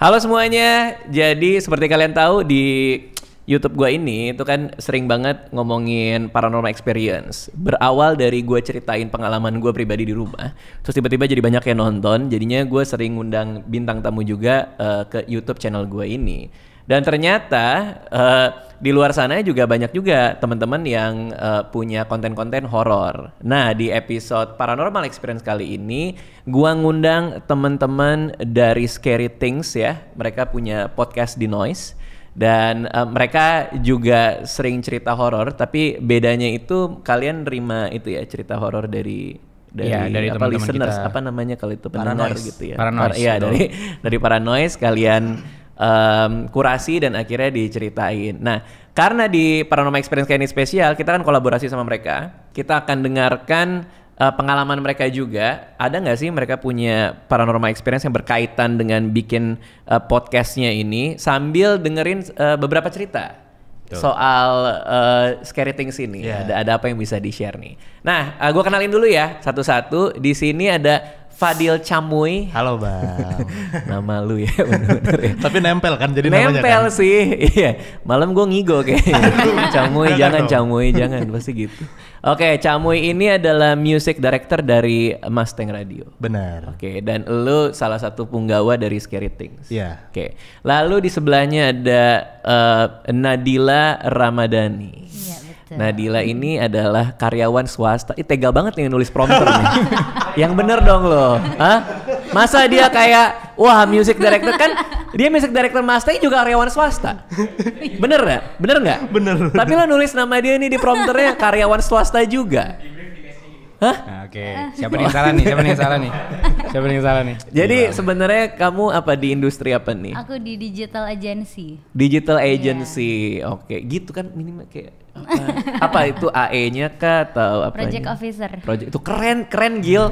Halo semuanya. Jadi seperti kalian tahu di YouTube gue ini itu kan sering banget ngomongin paranormal experience. Berawal dari gue ceritain pengalaman gue pribadi di rumah, terus tiba-tiba jadi banyak yang nonton. Jadinya gue sering ngundang bintang tamu juga uh, ke YouTube channel gue ini. Dan ternyata uh, di luar sana juga banyak juga teman-teman yang uh, punya konten-konten horor. Nah, di episode Paranormal Experience kali ini gua ngundang teman-teman dari Scary Things ya. Mereka punya podcast di Noise dan uh, mereka juga sering cerita horor, tapi bedanya itu kalian terima itu ya cerita horor dari dari, ya, dari apa teman listeners kita, apa namanya kalau itu pendengar gitu ya. Paranoise. Par iya, dari dari paranoise kalian um, kurasi dan akhirnya diceritain. Nah, karena di Paranormal Experience kayak ini spesial, kita kan kolaborasi sama mereka. Kita akan dengarkan uh, pengalaman mereka juga ada nggak sih mereka punya paranormal experience yang berkaitan dengan bikin uh, podcastnya ini sambil dengerin uh, beberapa cerita soal uh, scary things ini yeah. ada ada apa yang bisa di share nih nah uh, gue kenalin dulu ya satu-satu di sini ada Fadil Camuy. Halo Bang. Nama lu ya bener-bener ya. Tapi nempel kan jadi nempel namanya Nempel kan? sih. Iya. Malam gue ngigo kayaknya. Camuy jangan Camuy jangan pasti gitu. Oke, Camuy ini adalah music director dari Mustang Radio. Benar. Oke, dan lu salah satu punggawa dari Scary Things. Iya. Yeah. Oke. Lalu di sebelahnya ada uh, Nadila Ramadhani. Betul. Nadila ini adalah karyawan swasta. Ih tega banget nih nulis prompter nih. Yang bener dong lo. Hah? Masa dia kayak wah music director kan dia music director master juga karyawan swasta. Bener gak? Bener nggak? Bener, Tapi lo nulis nama dia nih di prompternya karyawan swasta juga. Hah? Nah, oke. Okay. Siapa nih yang salah nih? Siapa nih yang salah nih? Siapa nih yang salah nih? Jadi sebenarnya kamu apa di industri apa nih? Aku di digital agency. Digital iya. agency. Yeah. Oke, okay. gitu kan minimal kayak apa, apa itu AE-nya kah atau apa? Project officer. Project itu keren keren Gil.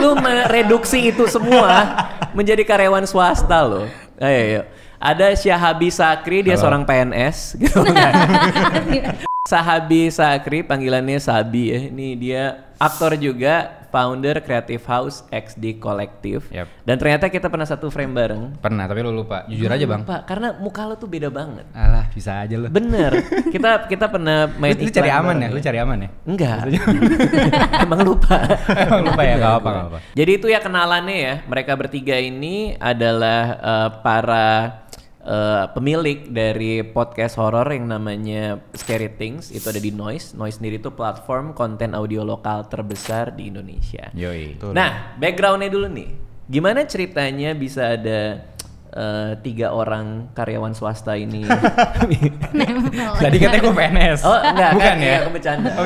lu mereduksi itu semua menjadi karyawan swasta loh. Ayo, ayo. Ada Syahabi Sakri, dia Halo. seorang PNS gitu kan. Sahabi Sakri, panggilannya Sabi ya. Ini dia aktor juga, founder Creative House XD Collective. Yep. Dan ternyata kita pernah satu frame bareng. Pernah, tapi lu lupa. Jujur lu aja, Bang. Lupa, karena muka lu tuh beda banget. Alah, bisa aja lu. Bener. kita kita pernah main lu, lu cari aman ya? Lu cari aman ya? Enggak. Emang lupa. Emang lupa ya, enggak apa-apa. Jadi itu ya kenalannya ya. Mereka bertiga ini adalah uh, para uh, pemilik dari podcast horor yang namanya Scary Things itu ada di Noise. Noise sendiri itu platform konten audio lokal terbesar di Indonesia. Yoi. Nah, backgroundnya dulu nih. Gimana ceritanya bisa ada uh, tiga orang karyawan swasta ini? Tadi katanya gue PNS. Oh enggak, bukan kan, ya? Aku bercanda. Oh,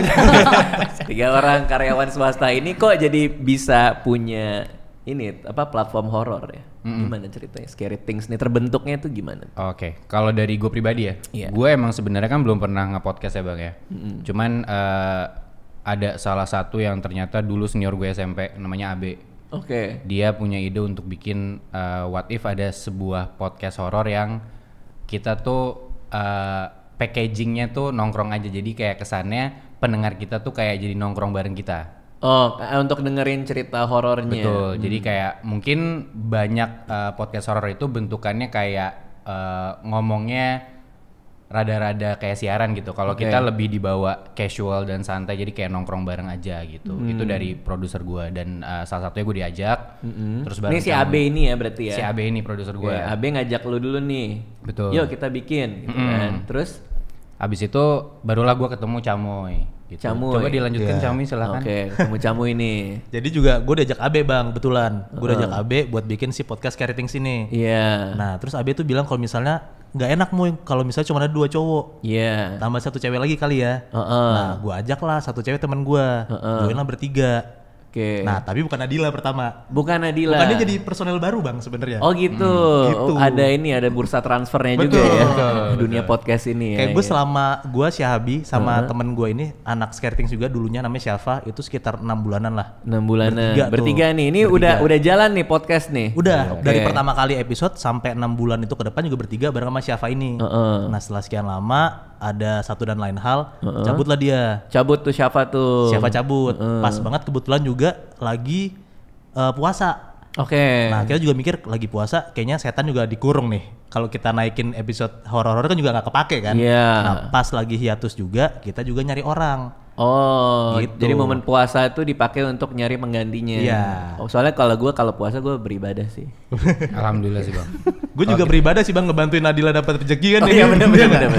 tiga orang karyawan swasta ini kok jadi bisa punya ini apa platform horor ya. Mm-hmm. Gimana ceritanya Scary Things nih terbentuknya itu gimana? Oke, okay. kalau dari gue pribadi ya, yeah. gue emang sebenarnya kan belum pernah nge ya bang ya. Mm-hmm. Cuman uh, ada salah satu yang ternyata dulu senior gue SMP namanya Ab, Oke. Okay. Dia punya ide untuk bikin uh, What If ada sebuah podcast horor yang kita tuh uh, packagingnya tuh nongkrong aja jadi kayak kesannya pendengar kita tuh kayak jadi nongkrong bareng kita. Oh, eh, untuk dengerin cerita horornya. Betul. Hmm. Jadi kayak mungkin banyak uh, podcast horor itu bentukannya kayak uh, ngomongnya rada-rada kayak siaran gitu. Kalau okay. kita lebih dibawa casual dan santai, jadi kayak nongkrong bareng aja gitu. Hmm. Itu dari produser gue dan uh, salah satunya gue diajak. Hmm. Terus bareng. Ini si AB ini ya berarti ya. Si AB ini produser gue. Yeah, AB ngajak lu dulu nih. Betul. Yuk kita bikin. Gitu hmm. Kan. Terus? Abis itu barulah gue ketemu Camoy. Gitu. Camu. Coba dilanjutkan yeah. Camu silahkan. Oke, okay, ketemu Camu ini. Jadi juga gue diajak Abe bang, betulan. Gue diajak ajak Abe buat bikin si podcast Keriting ini. Iya. Yeah. Nah terus Abe tuh bilang kalau misalnya nggak enak mu kalau misalnya cuma ada dua cowok. Iya. Yeah. Tambah satu cewek lagi kali ya. Uh -uh. Nah gue ajak lah satu cewek teman gue. Uh -uh. Join lah bertiga. Oke. Okay. Nah, tapi bukan Adila pertama. Bukan Adila. Bukannya jadi personel baru, Bang, sebenarnya. Oh, gitu. Hmm, gitu. Oh, ada ini ada bursa transfernya betul, juga ya. Betul, Dunia betul. podcast ini ya, Kayak gue ya. selama gue Syahabi sama uh-huh. temen gue ini anak skating juga dulunya namanya Syafa itu sekitar enam bulanan lah. Enam bulanan. Bertiga, Bertiga nih. Ini bertiga. udah udah jalan nih podcast nih. Udah. Okay. Dari pertama kali episode sampai enam bulan itu ke depan juga bertiga bareng sama Syafa ini. Uh-uh. Nah, setelah sekian lama ada satu dan lain hal, uh-uh. cabutlah dia. Cabut tuh Syafa tuh. Syafa cabut. Uh-uh. Pas banget kebetulan juga juga lagi uh, puasa. Oke. Okay. Nah kita juga mikir lagi puasa, kayaknya setan juga dikurung nih. Kalau kita naikin episode horor-horor kan juga nggak kepake kan. Iya. Yeah. Nah, pas lagi hiatus juga, kita juga nyari orang Oh, gitu. jadi momen puasa itu dipakai untuk nyari penggantinya. Iya. Yeah. Oh, soalnya kalau gue kalau puasa gue beribadah sih. Alhamdulillah sih bang. gue juga okay. beribadah sih bang ngebantuin Nadila dapat rezeki kan? Oh, iya benar benar benar.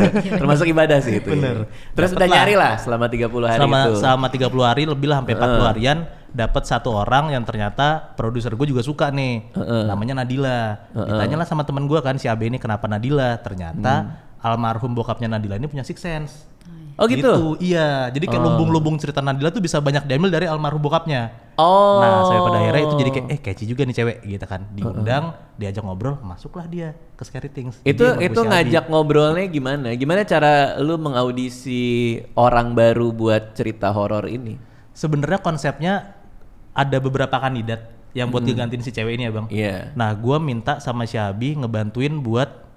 Termasuk ibadah sih itu. Iya. Bener. Ya. Terus Dapet udah nyari lah selama 30 hari selama, itu. Selama 30 hari lebih lah sampai empat uh. harian dapat satu orang yang ternyata produser gue juga suka nih. Uh -uh. Namanya Nadila. Uh -uh. Ditanyalah sama teman gue kan si AB ini kenapa Nadila? Ternyata hmm. almarhum bokapnya Nadila ini punya six sense. Oh gitu. gitu iya. Jadi kayak lumbung oh. lumbung-lumbung cerita Nadila tuh bisa banyak diambil dari almarhum bokapnya. Oh. Nah, saya pada akhirnya itu jadi kayak eh kece juga nih cewek gitu kan. Diundang, uh -uh. diajak ngobrol, masuklah dia ke Scary Things. Itu itu ya, ngajak Adi. ngobrolnya gimana? Gimana cara lu mengaudisi orang baru buat cerita horor ini? Sebenarnya konsepnya ada beberapa kandidat yang buat hmm. si cewek ini ya, Bang. Iya. Yeah. Nah, gua minta sama Syabi ngebantuin buat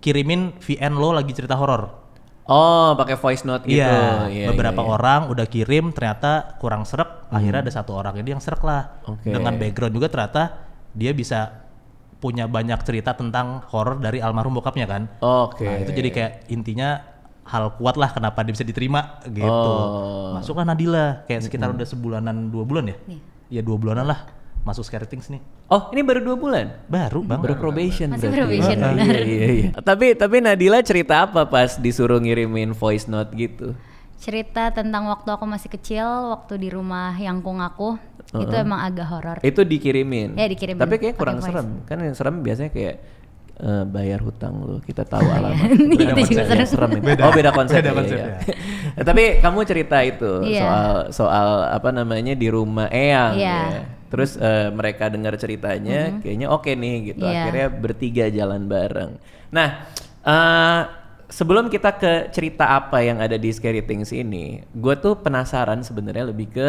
kirimin VN lo lagi cerita horor. Oh, pakai voice note iya, gitu. Iya, iya, beberapa iya, iya. orang udah kirim ternyata kurang serak, hmm. akhirnya ada satu orang ini yang serak lah. Okay. Dengan background juga ternyata dia bisa punya banyak cerita tentang horror dari almarhum bokapnya kan. Oke. Okay. Nah, itu jadi kayak intinya hal kuat lah kenapa dia bisa diterima gitu. Oh. Masuklah Nadila kayak sekitar -hmm. udah sebulanan dua bulan ya. Iya, iya dua bulanan lah masuk Scaretings nih? Oh, ini baru dua bulan? Baru, banget Baru, probation. Baru. Masih probation, oh, Iya, iya, iya. tapi, tapi Nadila cerita apa pas disuruh ngirimin voice note gitu? cerita tentang waktu aku masih kecil waktu di rumah yang yangkung aku uh-uh. itu emang agak horor itu dikirimin ya dikirimin tapi kayak kurang serem kan yang serem biasanya kayak uh, bayar hutang lu kita tahu alamat itu beda juga serem, beda. oh beda konsep, beda iya, konsep ya, ya. ya. tapi kamu cerita itu yeah. soal soal apa namanya di rumah eyang yeah. ya terus uh, mereka dengar ceritanya mm-hmm. kayaknya oke okay nih gitu yeah. akhirnya bertiga jalan bareng nah uh, sebelum kita ke cerita apa yang ada di Scary Things ini gue tuh penasaran sebenarnya lebih ke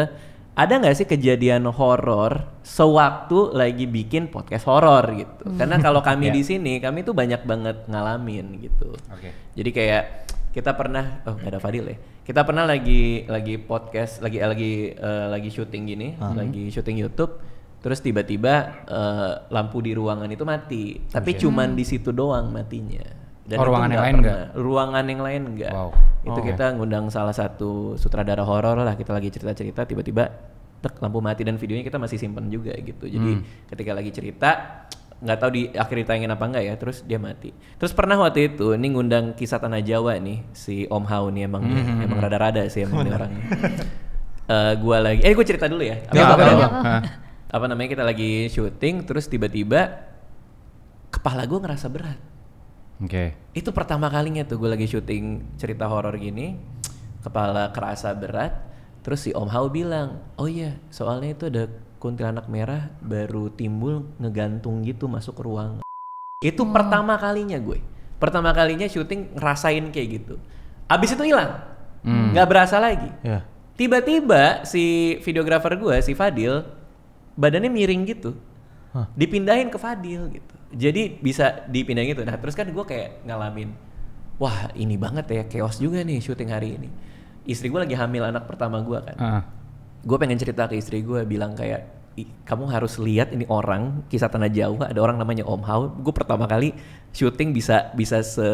ada nggak sih kejadian horor sewaktu lagi bikin podcast horor gitu? Mm. Karena kalau kami yeah. di ya. sini, kami tuh banyak banget ngalamin gitu. Okay. Jadi kayak kita pernah, oh gak ada Fadil ya kita pernah lagi lagi podcast lagi lagi uh, lagi syuting gini hmm. lagi syuting YouTube terus tiba-tiba uh, lampu di ruangan itu mati tapi okay. Iya. cuman di situ doang matinya dan oh, ruangan yang lain enggak ruangan yang lain enggak itu okay. Oh, kita ngundang salah satu sutradara horor lah kita lagi cerita-cerita tiba-tiba tek lampu mati dan videonya kita masih simpen juga gitu jadi hmm. ketika lagi cerita nggak tahu di akhir ditayangin apa enggak ya terus dia mati terus pernah waktu itu ini ngundang kisah tanah Jawa nih si Om Hau nih emang mm -hmm. emang rada-rada sih emang orangnya uh, eh, gua lagi eh gua cerita dulu ya apa, apa, apa, apa, namanya kita lagi syuting terus tiba-tiba kepala gua ngerasa berat oke okay. itu pertama kalinya tuh gua lagi syuting cerita horor gini kepala kerasa berat terus si Om Hau bilang oh iya soalnya itu ada kuntilanak merah baru timbul ngegantung gitu masuk ke ruangan. Itu hmm. pertama kalinya gue. Pertama kalinya syuting ngerasain kayak gitu. Abis itu hilang. Hmm. berasa lagi. Yeah. Tiba-tiba si videografer gue, si Fadil, badannya miring gitu. Huh. Dipindahin ke Fadil gitu. Jadi bisa dipindahin gitu. Nah terus kan gue kayak ngalamin, wah ini banget ya, chaos juga nih syuting hari ini. Istri gue lagi hamil anak pertama gue kan. Uh gue pengen cerita ke istri gue bilang kayak kamu harus lihat ini orang kisah tanah jawa ada orang namanya Om Hao gue pertama kali syuting bisa bisa se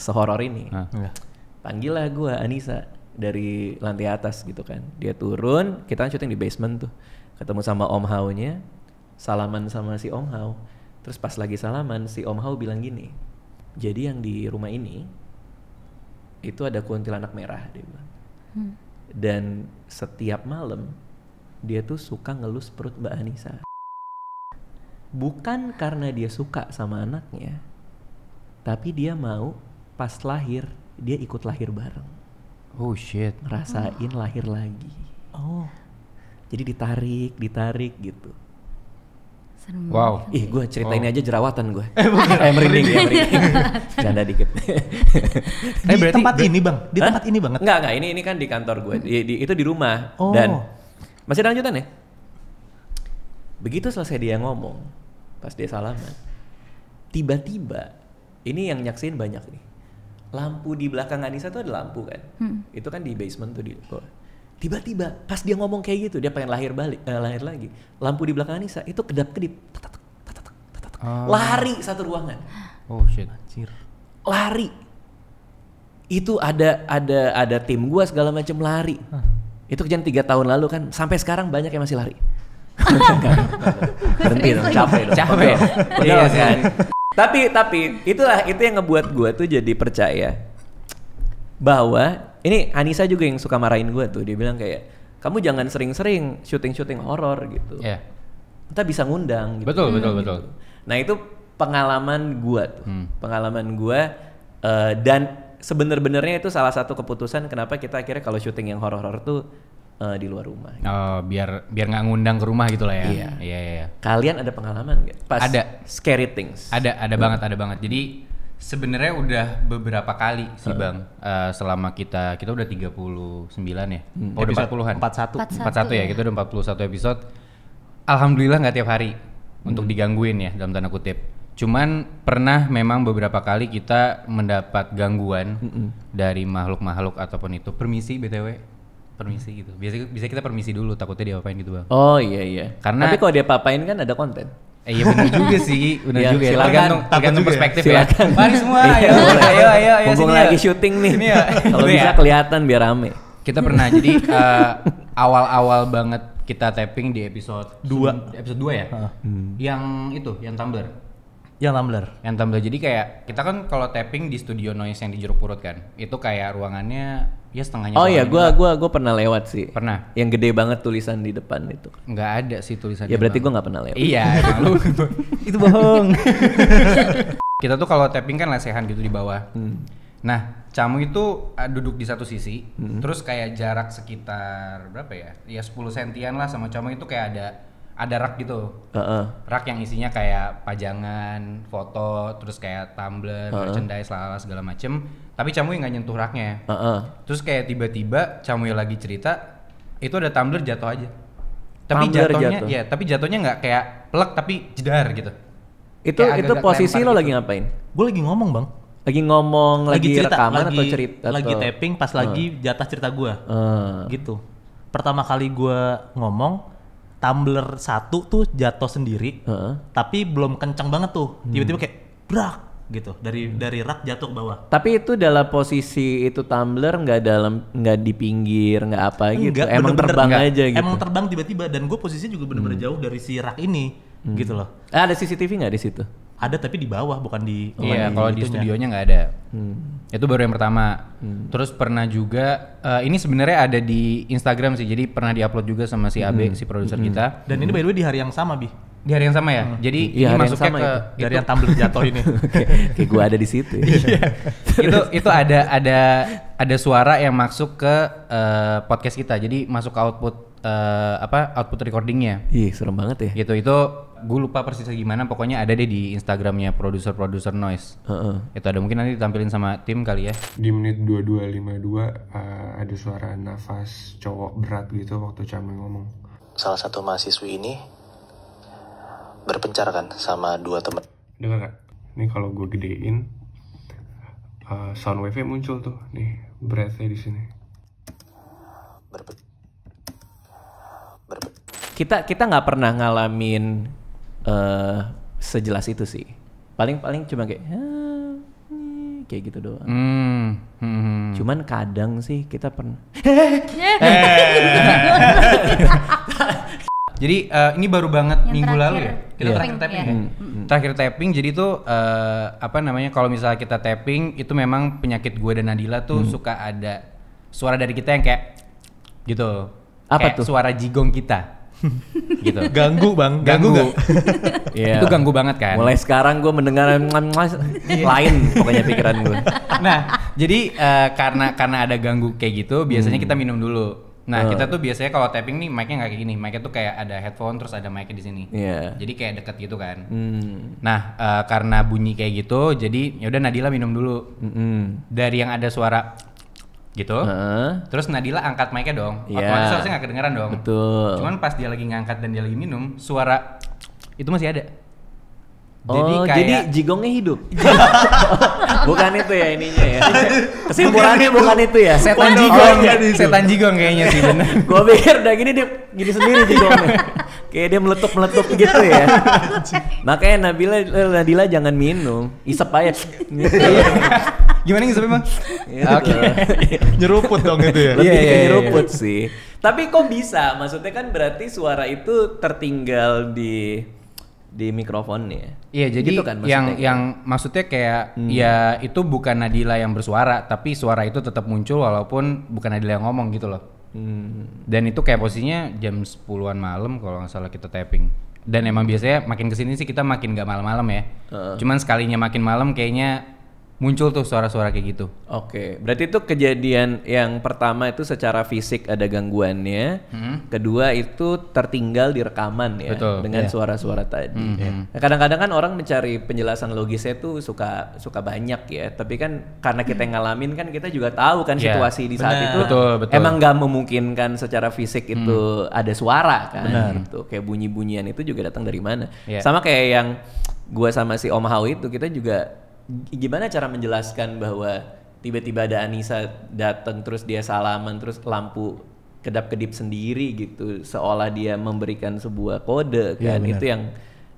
sehoror ini ah. iya. panggil lah gue Anissa dari lantai atas gitu kan dia turun kita kan syuting di basement tuh ketemu sama Om Hao nya salaman sama si Om Hao terus pas lagi salaman si Om Hao bilang gini jadi yang di rumah ini itu ada kuntilanak merah dia bilang hmm dan setiap malam dia tuh suka ngelus perut Mbak Anissa. Bukan karena dia suka sama anaknya, tapi dia mau pas lahir dia ikut lahir bareng. Oh shit. Ngerasain oh. lahir lagi. Oh. Jadi ditarik, ditarik gitu. Serem wow. Banget. Ih, gue cerita wow. aja jerawatan gue. Eh, eh merinding ya, merinding. Iya. Canda dikit. di eh, tempat ber ini, Bang. Di huh? tempat ini banget. Enggak, enggak. Ini ini kan di kantor gue. Di, di, itu di rumah. Oh. Dan masih ada lanjutan ya? Begitu selesai dia ngomong, pas dia salaman, tiba-tiba ini yang nyaksiin banyak nih. Lampu di belakang Anissa tuh ada lampu kan? Hmm. Itu kan di basement tuh di bawah tiba-tiba pas dia ngomong kayak gitu dia pengen lahir balik eh, lahir lagi lampu di belakang Anissa itu kedap kedip ah. lari satu ruangan oh shit Anjir. lari itu ada ada ada tim gua segala macam lari huh. itu kejadian tiga tahun lalu kan sampai sekarang banyak yang masih lari berhenti dong capek dong capek iya kan tapi tapi itulah itu yang ngebuat gua tuh jadi percaya bahwa ini Anissa juga yang suka marahin gue tuh dia bilang kayak kamu jangan sering-sering syuting-syuting horor gitu. Yeah. Kita bisa ngundang. Gitu, betul, betul, gitu. betul. Nah itu pengalaman gue tuh, hmm. pengalaman gue uh, dan sebenar-benarnya itu salah satu keputusan kenapa kita akhirnya kalau syuting yang horor-horor tuh uh, di luar rumah. Gitu. Oh, biar biar nggak ngundang ke rumah gitulah ya. Iya. iya. Iya, iya. Kalian ada pengalaman gak? Pas ada. Scary things. Ada, ada hmm. banget, ada banget. Jadi Sebenarnya udah beberapa kali sih Bang. Uh, selama kita kita udah 39 ya. Hmm, oh, udah 40-an. 41. 41. 41 ya. ya, kita udah 41 episode. Alhamdulillah nggak tiap hari hmm. untuk digangguin ya dalam tanda kutip. Cuman pernah memang beberapa kali kita mendapat gangguan mm dari makhluk-makhluk ataupun itu. Permisi BTW permisi gitu. Biasa bisa kita permisi dulu takutnya apain gitu, Bang. Oh iya iya. Karena Tapi kalau dia papain kan ada konten. Eh, iya benar juga sih, benar iya, ya, juga. Silakan, tergantung, tergantung ya. perspektif ya. Silakan. Mari iya. semua, ayo, ayo, ayo, ayo. sini ya. lagi ya. syuting nih. ya. Kalau ya. bisa kelihatan biar rame. Kita pernah jadi awal eh, awal-awal banget kita tapping di episode 2 episode dua ya. Hmm. Yang itu, yang Tumblr. Yang Tumblr. Yang Tumblr. Jadi kayak kita kan kalau tapping di studio noise yang di Jeruk Purut kan. Itu kayak ruangannya Iya setengahnya oh iya gua gua gua pernah lewat sih pernah yang gede banget tulisan di depan itu Enggak ada sih tulisan ya berarti gua nggak pernah lewat iya lu itu bohong kita tuh kalau tapping kan lesehan gitu di bawah hmm. nah Camu itu ah, duduk di satu sisi, hmm. terus kayak jarak sekitar berapa ya? Ya 10 sentian lah sama Camu itu kayak ada ada rak gitu. Uh Rak yang isinya kayak pajangan, foto, terus kayak tumbler, uh -uh. merchandise lah segala macem tapi Camuy nggak nyentuh raknya. Uh -uh. Terus kayak tiba-tiba Camuy lagi cerita, itu ada tumbler jatuh aja. Tapi jatuhnya jatuh. ya, tapi jatuhnya nggak kayak plek tapi jedar gitu. Itu kayak itu posisi lo gitu. lagi ngapain? Gue lagi ngomong, Bang. Lagi ngomong, lagi, lagi cerita, rekaman lagi, atau cerita? Lagi tapping pas uh. lagi jatah cerita gue. Uh. Gitu. Pertama kali gue ngomong, tumbler satu tuh jatuh sendiri, uh tapi belum kencang banget tuh. Tiba-tiba hmm. kayak brak gitu dari hmm. dari rak jatuh ke bawah. Tapi itu dalam posisi itu tumbler nggak dalam nggak di pinggir nggak apa gitu. Enggak, emang bener -bener terbang enggak. aja gitu. Emang terbang tiba-tiba dan gue posisinya juga bener-bener hmm. jauh dari si rak ini hmm. gitu loh. Eh, ada CCTV nggak di situ? ada tapi di bawah bukan di iya iya kalau di studionya nggak ada hmm. itu baru yang pertama hmm. terus pernah juga uh, ini sebenarnya ada di Instagram sih jadi pernah diupload juga sama si Abe hmm. si produser hmm. kita dan hmm. ini by the way di hari yang sama bi di hari yang sama ya hmm. jadi ya, ini masuknya ke itu. dari yang tampil jatuh ini kayak, kayak gue ada di situ ya. itu itu ada ada ada suara yang masuk ke uh, podcast kita jadi masuk ke output uh, apa output recordingnya. Ih serem banget ya. Gitu itu gue lupa persisnya gimana pokoknya ada deh di Instagramnya produser produser noise uh-uh. itu ada mungkin nanti ditampilin sama tim kali ya di menit 2252 uh, eh, ada suara nafas cowok berat gitu waktu Camil ngomong salah satu mahasiswi ini berpencar kan sama dua temen dengar nggak ini kalau gue gedein uh, sound wave muncul tuh nih breathnya di sini kita kita nggak pernah ngalamin uh, sejelas itu sih. Paling-paling cuma kayak ah, kayak gitu doang. Hmm, hmm. Hmm. Cuman kadang sih kita pernah. Jadi uh, ini baru banget yang minggu terakhir, lalu ya kita yeah. terakhir tapping. Yeah. Ya? Hmm, hmm. Terakhir tapping jadi tuh uh, apa namanya kalau misalnya kita tapping itu memang penyakit gue dan Nadila tuh hmm. suka ada suara dari kita yang kayak gitu. Apa kayak tuh? Suara jigong kita. gitu. Ganggu bang, ganggu. ganggu. yeah. Itu ganggu banget kan. Mulai sekarang gue mendengar iya. lain pokoknya pikiran gue. Nah, jadi uh, karena karena ada ganggu kayak gitu, biasanya hmm. kita minum dulu. Nah, uh. kita eh. tuh biasanya kalau tapping nih mic-nya nggak kayak gini. Mic-nya tuh kayak ada headphone terus ada mic-nya di sini. Yeah. Jadi kayak deket gitu kan. Hmm. Nah, uh, karena bunyi kayak gitu, jadi yaudah Nadila minum dulu. Mm -hmm. Dari yang ada suara gitu. Uh. Terus Nadila angkat mic-nya dong. Yeah. Otomatis harusnya nggak kedengeran dong. Betul. Cuman pas dia lagi ngangkat dan dia lagi minum, suara itu masih ada. Jadi oh, kayak... jadi jigongnya hidup. bukan itu ya ininya ya. Kesimpulannya bukan, bukan itu ya. Setan jigong, oh, setan jigong kayaknya sih benar. gua pikir udah gini dia gini sendiri jigongnya. kayak dia meletup-meletup gitu ya. Makanya Nabila eh, Nadila jangan minum, isep aja. Iya. Gimana ngisepnya, Bang? Oke. nyeruput dong itu ya. iya yeah, iya. nyeruput sih. Tapi kok bisa? Maksudnya kan berarti suara itu tertinggal di di mikrofon nih. Ya? Iya, jadi gitu kan, maksudnya yang kayak. yang maksudnya kayak hmm. ya itu bukan Nadila yang bersuara, tapi suara itu tetap muncul walaupun bukan Nadila yang ngomong gitu loh. Hmm. Dan itu kayak posisinya jam 10-an malam kalau nggak salah kita tapping. Dan emang biasanya makin kesini sih kita makin gak malam-malam ya. Uh. Cuman sekalinya makin malam kayaknya muncul tuh suara-suara kayak gitu. Oke, okay. berarti itu kejadian yang pertama itu secara fisik ada gangguannya, hmm. kedua itu tertinggal di rekaman ya Betul, dengan iya. suara-suara yeah. tadi. Hmm. Iya. Nah, kadang-kadang kan orang mencari penjelasan logisnya tuh suka suka banyak ya, tapi kan karena kita yang ngalamin kan kita juga tahu kan yeah. situasi di saat Bener. itu betul, betul. emang nggak memungkinkan secara fisik hmm. itu ada suara kan, Benar. gitu. Kayak bunyi-bunyian itu juga datang dari mana? Yeah. Sama kayak yang gua sama si Om Hao itu kita juga gimana cara menjelaskan bahwa tiba-tiba ada Anissa datang terus dia salaman terus lampu kedap-kedip sendiri gitu seolah dia memberikan sebuah kode kan ya, itu yang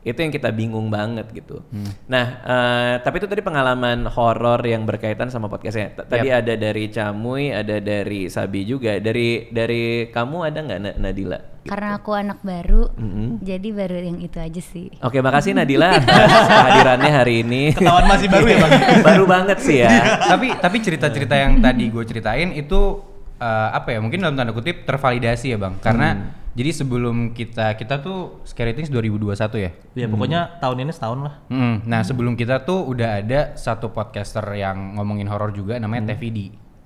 itu yang kita bingung banget gitu. Hmm. Nah, uh, tapi itu tadi pengalaman horor yang berkaitan sama podcastnya. tadi yep. ada dari Camuy, ada dari Sabi juga. Dari dari kamu ada nggak Nadila? Gitu. Karena aku anak baru, mm -hmm. jadi baru yang itu aja sih. Oke, makasih Nadila kehadirannya hari ini. Ketahuan masih baru ya bang? baru banget sih ya. Iya. tapi tapi cerita-cerita yang tadi gue ceritain itu uh, apa ya? Mungkin dalam tanda kutip tervalidasi ya bang, karena hmm jadi sebelum kita kita tuh Scary Things 2021 ya. Iya, hmm. pokoknya tahun ini setahun lah. Hmm. Nah, hmm. sebelum kita tuh udah ada satu podcaster yang ngomongin horor juga namanya hmm. TVD.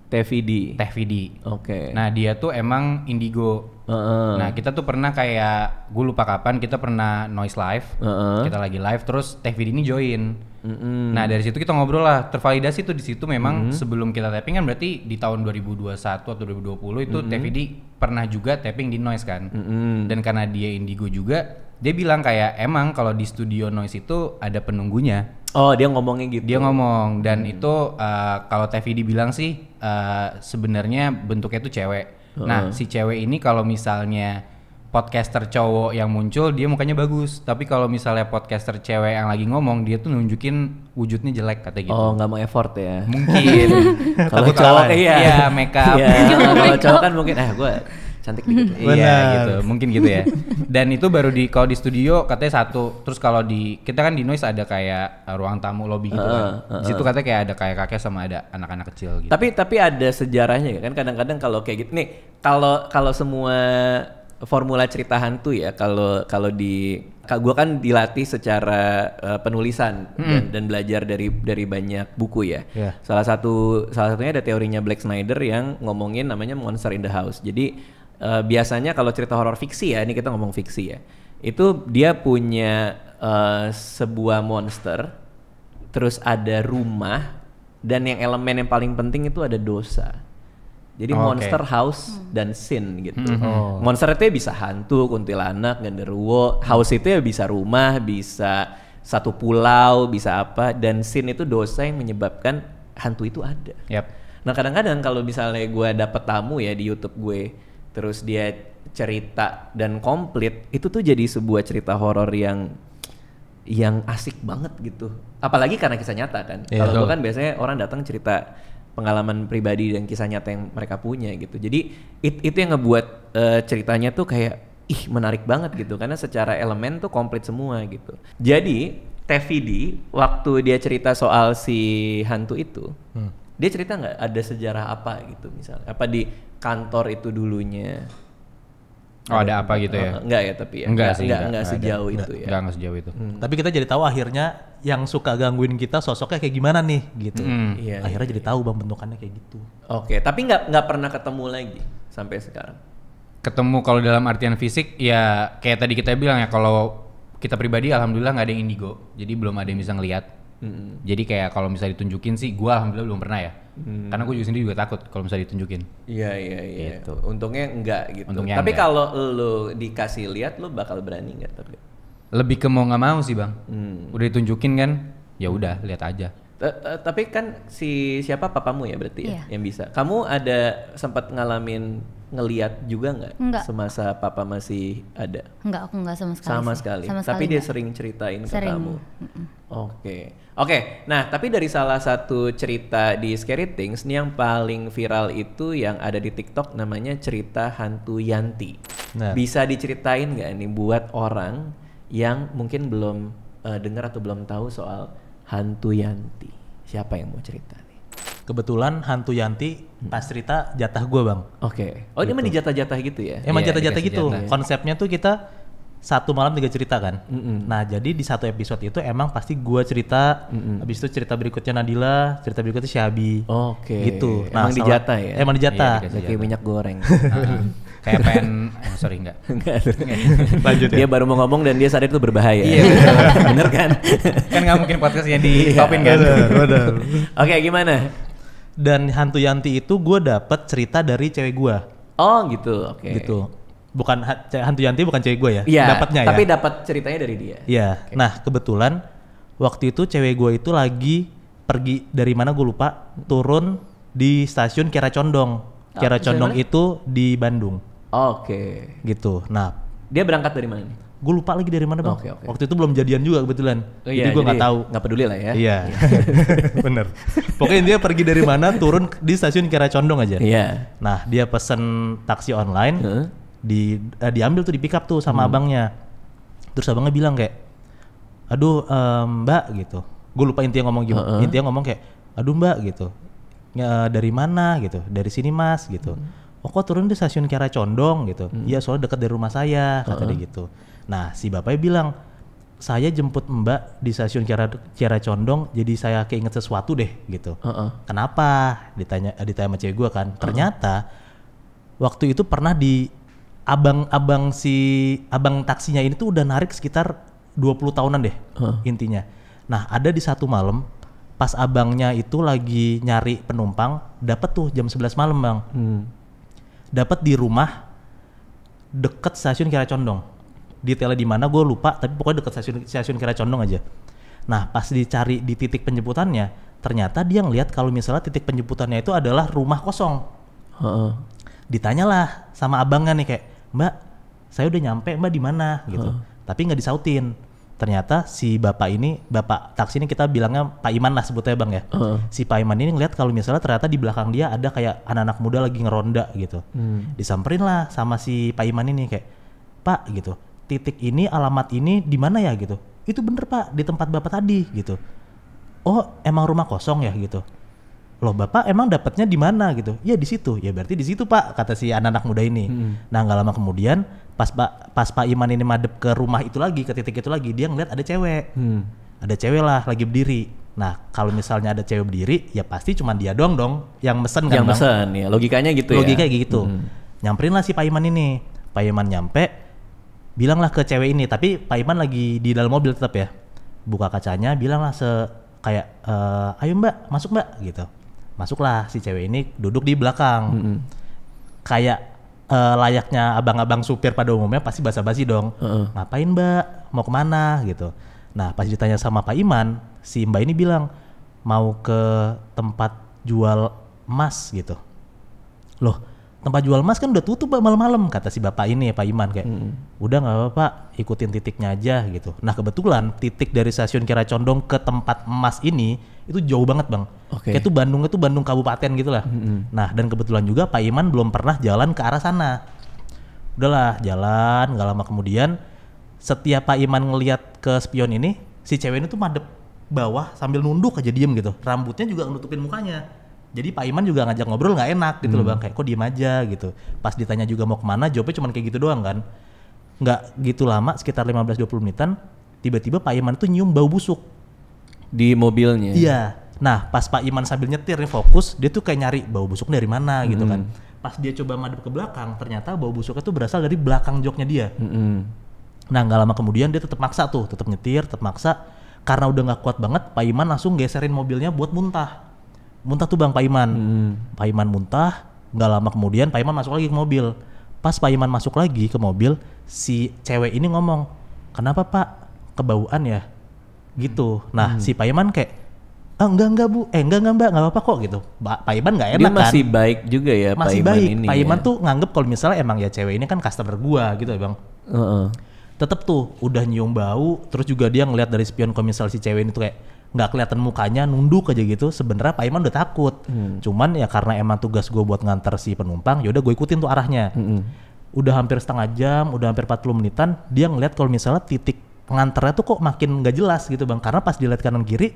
TVD. TVD. Oke. Okay. Nah, dia tuh emang indigo. Uh -uh. Nah, kita tuh pernah kayak gue lupa kapan kita pernah noise live. Uh -uh. Kita lagi live terus TVD ini join. Mm-hmm. Nah dari situ kita ngobrol lah tervalidasi tuh di situ memang mm-hmm. sebelum kita tapping kan berarti di tahun 2021 atau 2020 itu mm-hmm. TVD pernah juga tapping di Noise kan mm-hmm. dan karena dia Indigo juga dia bilang kayak emang kalau di studio Noise itu ada penunggunya. Oh dia ngomongnya gitu. Dia ngomong dan mm-hmm. itu uh, kalau TVD bilang sih uh, sebenarnya bentuknya itu cewek. Uh-huh. Nah si cewek ini kalau misalnya podcaster cowok yang muncul dia mukanya bagus tapi kalau misalnya podcaster cewek yang lagi ngomong dia tuh nunjukin wujudnya jelek kata gitu oh nggak mau effort ya mungkin kalau cowok iya iya ya. ya, kalau cowok kan mungkin ah eh, gue cantik dikit Iya gitu, mungkin gitu ya. Dan itu baru di kalau di studio katanya satu, terus kalau di kita kan di noise ada kayak ruang tamu lobby gitu uh, kan. Uh, uh, di situ katanya kayak ada kayak kakek sama ada anak-anak kecil gitu. Tapi tapi ada sejarahnya ya kan kadang-kadang kalau kayak gitu nih, kalau kalau semua formula cerita hantu ya kalau kalau di kak gue kan dilatih secara uh, penulisan mm. dan, hmm. dan belajar dari dari banyak buku ya. Yeah. Salah satu salah satunya ada teorinya Black Snyder yang ngomongin namanya Monster in the House. Jadi uh, biasanya kalau cerita horor fiksi ya, ini kita ngomong fiksi ya. Itu dia punya uh, sebuah monster, terus ada rumah dan yang elemen yang paling penting itu ada dosa. Jadi oh, monster okay. house hmm. dan sin gitu. Hmm, hmm, monster itu ya bisa hantu, kuntilanak, genderuwo. House itu ya bisa rumah, bisa satu pulau, bisa apa. Dan sin itu dosa yang menyebabkan hantu itu ada. Yep. Nah kadang-kadang kalau misalnya gue dapet tamu ya di YouTube gue, terus dia cerita dan komplit, itu tuh jadi sebuah cerita horor yang yang asik banget gitu. Apalagi karena kisah nyata kan. Yeah, kalau gue kan biasanya orang datang cerita pengalaman pribadi dan kisah nyata yang mereka punya gitu. Jadi it, itu yang ngebuat uh, ceritanya tuh kayak ih menarik banget gitu karena secara elemen tuh komplit semua gitu. Jadi TVD waktu dia cerita soal si hantu itu, hmm. dia cerita nggak ada sejarah apa gitu misalnya, apa di kantor itu dulunya Oh ada apa gitu ya? Eh, enggak ya tapi ya. Enggak sih. Enggak, enggak, enggak sejauh itu ya. Enggak, enggak sejauh itu. Hmm. Tapi kita jadi tahu akhirnya yang suka gangguin kita sosoknya kayak gimana nih gitu. Hmm. Iya, akhirnya iya, jadi iya. tahu bang bentukannya kayak gitu. Oke, okay, tapi nggak nggak pernah ketemu lagi sampai sekarang. Ketemu kalau dalam artian fisik ya kayak tadi kita bilang ya kalau kita pribadi alhamdulillah nggak ada yang indigo. Jadi belum ada yang bisa ngelihat. Hmm. Jadi kayak kalau misalnya ditunjukin sih gua alhamdulillah belum pernah ya Hmm. Karena gue juga sendiri juga takut kalau misalnya ditunjukin. Iya iya iya. Gitu. Untungnya enggak gitu. Untungnya Tapi kalau lo dikasih lihat lo bakal berani enggak tapi? Lebih ke mau nggak mau sih bang. Hmm. Udah ditunjukin kan, ya udah lihat aja. Eh, eh, tapi kan si siapa papamu ya berarti ya iya. yang bisa. Kamu ada sempat ngalamin ngeliat juga nggak semasa papa masih ada? Enggak, aku nggak sama sekali. Sama sekali. Sama tapi sekali dia sering ceritain sering. ke kamu. Oke. Okay. Oke. Okay. Nah, tapi dari salah satu cerita di Scary Things nih yang paling viral itu yang ada di TikTok namanya cerita hantu Yanti. Nah. Bisa diceritain nggak nih buat orang yang mungkin belum uh, dengar atau belum tahu soal Hantu Yanti. Siapa yang mau cerita nih? Kebetulan Hantu Yanti hmm. pas cerita jatah gue bang. Oke. Okay. Oh gitu. ini emang gitu. dijatah-jatah gitu ya? Emang iya, jatah-jatah gitu. Jatah. Konsepnya tuh kita satu malam tiga cerita kan. Mm -hmm. Nah jadi di satu episode itu emang pasti gue cerita, mm -hmm. habis itu cerita berikutnya Nadila, cerita berikutnya Syabi. Oke. Okay. Gitu. Nah, emang jatah ya? Emang dijatah. Iya, Kayak minyak goreng. Nah. kayak pengen oh, sorry enggak. enggak. Lanjut ya. Dia baru mau ngomong dan dia sadar itu berbahaya. Iya bener kan? kan nggak mungkin podcastnya di topin kan. Oke, gimana? Dan hantu Yanti itu gue dapet cerita dari cewek gue. Oh gitu, oke. Okay. Gitu. Bukan hantu Yanti bukan cewek gue ya. Iya. Dapatnya ya. Tapi dapat ceritanya dari dia. ya Okay. Nah kebetulan waktu itu cewek gue itu lagi pergi dari mana gue lupa turun di stasiun Kiara Condong. Oh, Kiara Condong itu di Bandung. Oke. Okay. Gitu. Nah, dia berangkat dari mana Gue lupa lagi dari mana bang. Okay, okay. Waktu itu belum jadian juga kebetulan. Oh, iya, jadi gue nggak tahu. Nggak peduli lah ya. Iya. Bener. Pokoknya dia pergi dari mana turun di stasiun Kira Condong aja. Iya. Yeah. Nah dia pesen taksi online. Huh? Di uh, diambil tuh di pick up tuh sama hmm. abangnya. Terus abangnya bilang kayak, aduh um, mbak gitu. Gue lupa intinya ngomong gimana. Uh -uh. Intinya ngomong kayak, aduh mbak gitu. Ya, dari mana gitu? Dari sini mas gitu. Hmm oh kok turun di stasiun Kiara Condong gitu hmm. iya hmm. soalnya dekat dari rumah saya kata uh -huh. dia gitu nah si bapaknya bilang saya jemput mbak di stasiun Kiara Kiara Condong jadi saya keinget sesuatu deh gitu uh -uh. kenapa ditanya ditanya sama cewek gue kan uh -uh. ternyata waktu itu pernah di abang-abang si abang taksinya ini tuh udah narik sekitar 20 tahunan deh uh. intinya nah ada di satu malam pas abangnya itu lagi nyari penumpang dapat tuh jam 11 malam bang hmm dapat di rumah deket stasiun Kira Condong. Detailnya di mana gue lupa, tapi pokoknya deket stasiun stasiun Kira Condong aja. Nah, pas dicari di titik penjemputannya, ternyata dia ngelihat kalau misalnya titik penjemputannya itu adalah rumah kosong. Uh-uh. Ditanyalah sama abangnya nih kayak, "Mbak, saya udah nyampe, Mbak di mana?" gitu. Uh-uh. Tapi nggak disautin ternyata si bapak ini bapak taksi ini kita bilangnya Pak Iman lah sebutnya bang ya uh. si Pak Iman ini ngeliat kalau misalnya ternyata di belakang dia ada kayak anak-anak muda lagi ngeronda gitu hmm. disamperin lah sama si Pak Iman ini kayak Pak gitu titik ini alamat ini di mana ya gitu itu bener Pak di tempat bapak tadi gitu oh emang rumah kosong ya gitu loh bapak emang dapatnya di mana gitu ya di situ ya berarti di situ pak kata si anak-anak muda ini hmm. nah nggak lama kemudian pas pak pas pak Iman ini madep ke rumah itu lagi ke titik itu lagi dia ngeliat ada cewek hmm. ada cewek lah lagi berdiri nah kalau misalnya ada cewek berdiri ya pasti cuma dia dong dong yang mesen kan yang bang? mesen ya logikanya gitu ya. logikanya ya. gitu hmm. nyamperin lah si Pak Iman ini Pak Iman nyampe bilanglah ke cewek ini tapi Pak Iman lagi di dalam mobil tetap ya buka kacanya bilanglah se kayak e, ayo mbak masuk mbak gitu masuklah si cewek ini duduk di belakang hmm. kayak uh, layaknya abang-abang supir pada umumnya pasti basa-basi dong. Uh-uh. Ngapain mbak? Mau kemana? Gitu. Nah pas ditanya sama Pak Iman, si mbak ini bilang mau ke tempat jual emas gitu. Loh tempat jual emas kan udah tutup malam-malam kata si bapak ini ya Pak Iman kayak hmm. udah nggak apa-apa ikutin titiknya aja gitu nah kebetulan titik dari stasiun Kira Condong ke tempat emas ini itu jauh banget bang okay. kayak tuh Bandung itu Bandung Kabupaten gitulah. Hmm, hmm. nah dan kebetulan juga Pak Iman belum pernah jalan ke arah sana udahlah jalan nggak lama kemudian setiap Pak Iman ngelihat ke spion ini si cewek ini tuh madep bawah sambil nunduk aja diem gitu rambutnya juga nutupin mukanya jadi Pak Iman juga ngajak ngobrol nggak enak gitu hmm. loh bang kayak kok diem aja gitu pas ditanya juga mau kemana jawabnya cuma kayak gitu doang kan nggak gitu lama sekitar 15-20 menitan tiba-tiba Pak Iman tuh nyium bau busuk di mobilnya iya nah pas Pak Iman sambil nyetir nih fokus dia tuh kayak nyari bau busuk dari mana hmm. gitu kan hmm. pas dia coba madep ke belakang ternyata bau busuknya tuh berasal dari belakang joknya dia hmm. nah nggak lama kemudian dia tetap maksa tuh tetap nyetir tetap maksa karena udah nggak kuat banget Pak Iman langsung geserin mobilnya buat muntah muntah tuh bang Pak Iman hmm. Pak Iman muntah nggak lama kemudian Pak Iman masuk lagi ke mobil pas Pak Iman masuk lagi ke mobil si cewek ini ngomong kenapa Pak kebauan ya gitu nah hmm. si Pak Iman kayak ah, eh, enggak enggak bu eh enggak enggak mbak enggak apa-apa kok gitu Pak Iman enggak enak dia kan? masih baik juga ya masih Pak Iman baik ini Pak Iman ya. tuh nganggep kalau misalnya emang ya cewek ini kan customer gua gitu ya bang uh -uh. tetep tuh udah nyium bau terus juga dia ngeliat dari spion komisal si cewek ini tuh kayak nggak kelihatan mukanya nunduk aja gitu sebenarnya Pak Iman udah takut hmm. cuman ya karena emang tugas gue buat nganter si penumpang yaudah gue ikutin tuh arahnya hmm. udah hampir setengah jam udah hampir 40 menitan dia ngeliat kalau misalnya titik pengantarnya tuh kok makin nggak jelas gitu bang karena pas dilihat kanan kiri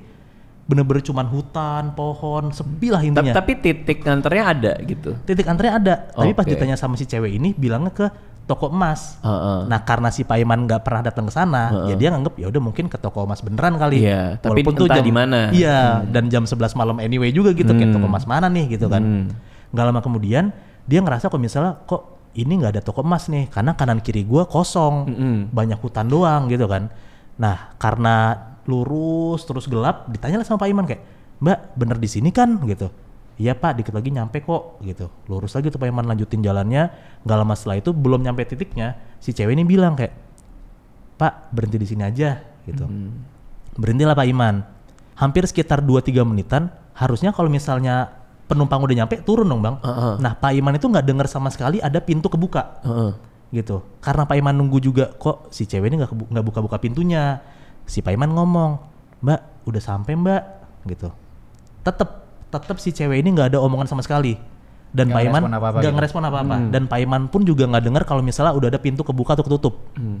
bener-bener cuman hutan, pohon, sebilah intinya. Tapi, titik nganternya ada gitu? Titik nganternya ada, okay. tapi pas ditanya sama si cewek ini bilangnya ke toko emas. Uh, uh. Nah karena si Paiman nggak pernah datang ke sana, uh, uh. ya dia nganggep ya udah mungkin ke toko emas beneran kali. Iya. Yeah, Walaupun tapi tuh jam mana? Iya. Hmm. Dan jam 11 malam anyway juga gitu, hmm. kayak toko hmm. emas mana nih gitu kan. Hmm. Gak lama kemudian dia ngerasa kok misalnya kok ini nggak ada toko emas nih, karena kanan kiri gue kosong, mm -hmm. banyak hutan doang gitu kan. Nah karena lurus terus gelap, ditanyalah sama Pak Iman kayak, Mbak bener di sini kan gitu iya pak dikit lagi nyampe kok gitu lurus lagi tuh Pak Iman lanjutin jalannya gak lama setelah itu belum nyampe titiknya si cewek ini bilang kayak pak berhenti di sini aja gitu hmm. berhentilah Pak Iman hampir sekitar 2-3 menitan harusnya kalau misalnya penumpang udah nyampe turun dong bang uh -huh. nah Pak Iman itu nggak dengar sama sekali ada pintu kebuka uh -huh. gitu karena Pak Iman nunggu juga kok si cewek ini nggak nggak buka-buka pintunya si Pak Iman ngomong mbak udah sampai mbak gitu tetep tetap si cewek ini nggak ada omongan sama sekali dan gak Paiman nggak gitu. ngerespon apa-apa hmm. dan Paiman pun juga nggak dengar kalau misalnya udah ada pintu kebuka atau ketutup hmm.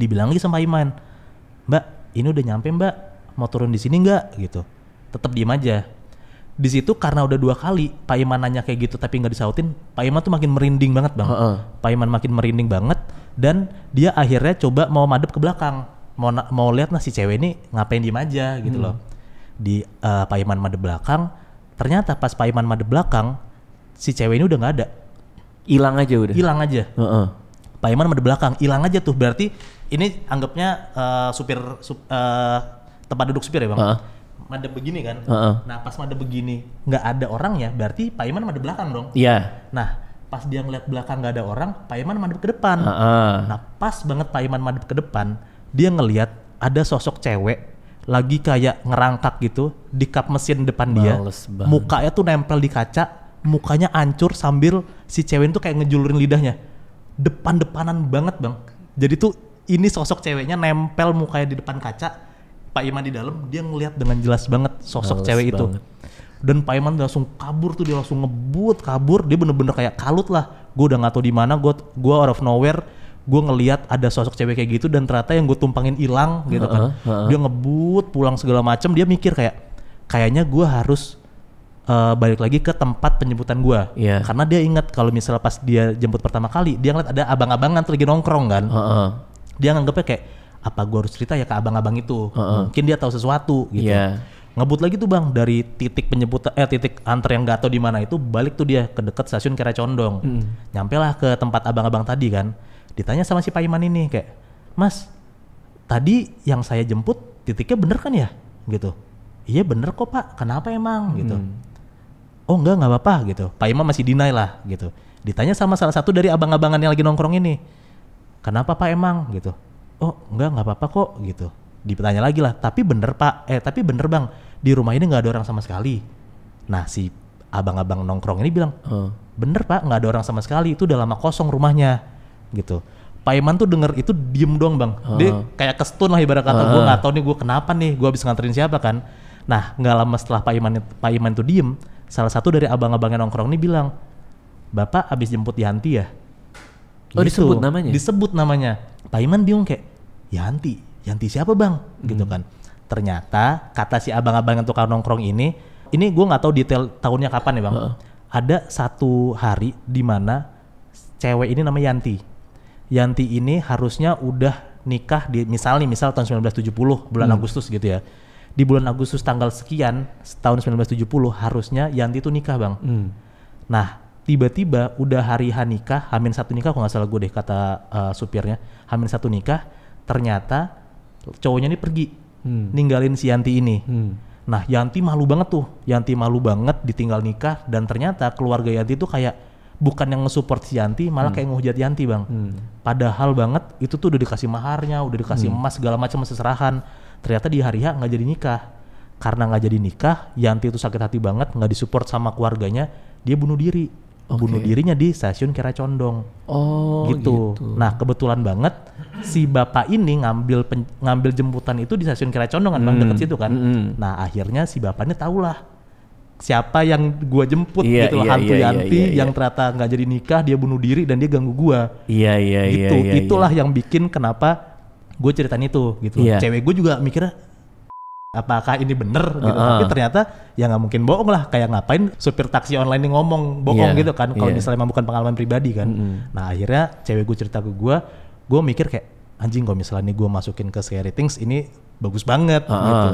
dibilang lagi sama Paiman Mbak ini udah nyampe Mbak mau turun di sini nggak gitu tetap diem aja di situ karena udah dua kali Pak nanya kayak gitu tapi nggak disautin Pak tuh makin merinding banget bang uh-uh. Pak makin merinding banget dan dia akhirnya coba mau madep ke belakang mau na- mau lihat nah si cewek ini ngapain diem aja gitu hmm. loh di uh, eh, Pak madep belakang ternyata pas Pak Iman madep belakang si cewek ini udah nggak ada hilang aja udah hilang aja uh -uh. Pak Iman madep belakang hilang aja tuh berarti ini anggapnya uh, supir sup, uh, tempat duduk supir ya bang uh -uh. begini kan, uh -uh. nah pas madep begini nggak ada orang ya, berarti Pak Iman madep belakang dong. Iya. Yeah. Nah pas dia ngeliat belakang nggak ada orang, Pak Iman madep ke depan. Uh -uh. Nah pas banget Pak Iman madep ke depan, dia ngeliat ada sosok cewek lagi kayak ngerangkak gitu di kap mesin depan dia. Mukanya tuh nempel di kaca, mukanya ancur sambil si cewek itu kayak ngejulurin lidahnya. Depan-depanan banget, Bang. Jadi tuh ini sosok ceweknya nempel mukanya di depan kaca. Pak Iman di dalam dia ngelihat dengan jelas banget sosok cewek banget. itu. Dan Pak Iman langsung kabur tuh dia langsung ngebut kabur dia bener-bener kayak kalut lah. Gue udah nggak tahu di mana. Gue gue out of nowhere gue ngeliat ada sosok cewek kayak gitu dan ternyata yang gue tumpangin hilang gitu kan. Uh, uh, uh. Dia ngebut pulang segala macam, dia mikir kayak kayaknya gue harus uh, balik lagi ke tempat penjemputan gue. Yeah. Karena dia ingat kalau misalnya pas dia jemput pertama kali, dia ngeliat ada abang-abangan terus lagi nongkrong kan. Uh, uh. Dia nganggepnya kayak apa gue harus cerita ya ke abang-abang itu. Uh, uh. Mungkin dia tahu sesuatu gitu. Yeah ngebut lagi tuh bang dari titik penjemput eh titik antar yang gak tau di mana itu balik tuh dia ke dekat stasiun Kera Condong mm. nyampe lah ke tempat abang-abang tadi kan ditanya sama si Paiman ini kayak mas tadi yang saya jemput titiknya bener kan ya gitu iya bener kok pak kenapa emang gitu hmm. oh enggak nggak apa-apa gitu Pak Imam masih deny lah gitu ditanya sama salah satu dari abang-abangan yang lagi nongkrong ini kenapa pak emang gitu oh enggak nggak apa-apa kok gitu ditanya lagi lah tapi bener pak eh tapi bener bang di rumah ini nggak ada orang sama sekali nah si abang-abang nongkrong ini bilang hmm. bener pak nggak ada orang sama sekali itu udah lama kosong rumahnya gitu. Pak Iman tuh denger itu diem doang bang. Uh. Dia kayak kestun lah ibarat kata uh. gue nggak tahu nih gue kenapa nih gue habis nganterin siapa kan. Nah nggak lama setelah Pak Iman Pak Iman tuh diem, salah satu dari abang-abangnya nongkrong nih bilang, bapak habis jemput Yanti ya. Oh gitu. disebut namanya? Disebut namanya. Pak Iman bingung kayak Yanti, Yanti siapa bang? Gitu hmm. Gitu kan. Ternyata kata si abang-abang yang tukang nongkrong ini, ini gue nggak tahu detail tahunnya kapan ya bang. Uh. Ada satu hari di mana cewek ini namanya Yanti Yanti ini harusnya udah nikah di misalnya misal tahun 1970 bulan hmm. Agustus gitu ya. Di bulan Agustus tanggal sekian tahun 1970 harusnya Yanti itu nikah, Bang. Hmm. Nah, tiba-tiba udah hari H nikah, Hamin satu nikah kalau nggak salah gue deh kata uh, supirnya, Hamin satu nikah, ternyata cowoknya ini pergi, hmm. ninggalin si Yanti ini. Hmm. Nah, Yanti malu banget tuh. Yanti malu banget ditinggal nikah dan ternyata keluarga Yanti tuh kayak bukan yang nge-support si Yanti, malah hmm. kayak ngehujat Yanti bang. Hmm. Padahal banget itu tuh udah dikasih maharnya, udah dikasih hmm. emas segala macam seserahan. Ternyata di hari H nggak jadi nikah. Karena nggak jadi nikah, Yanti itu sakit hati banget, nggak disupport sama keluarganya, dia bunuh diri. Okay. Bunuh dirinya di stasiun Kera Condong. Oh, gitu. gitu. Nah, kebetulan banget si bapak ini ngambil pen, ngambil jemputan itu di stasiun Kera Condong kan, hmm. bang deket situ kan. Hmm. Nah, akhirnya si bapaknya tahulah siapa yang gua jemput yeah, gitu loh yeah, hantu yeah, iya, Yanti yeah, yeah, yeah. yang iya. ternyata nggak jadi nikah dia bunuh diri dan dia ganggu gua iya iya iya yeah, gitu iya, iya. itulah yeah. yang bikin kenapa gue ceritain itu gitu yeah. cewek gue juga mikirnya apakah ini bener gitu uh tapi ternyata ya nggak mungkin bohong lah kayak ngapain supir taksi online ini ngomong bohong yeah, gitu kan kalau yeah. misalnya bukan pengalaman pribadi kan mm -hmm. nah akhirnya cewek gue cerita ke gue gue mikir kayak anjing kalau misalnya ini gue masukin ke Scary Things ini bagus banget uh -huh. gitu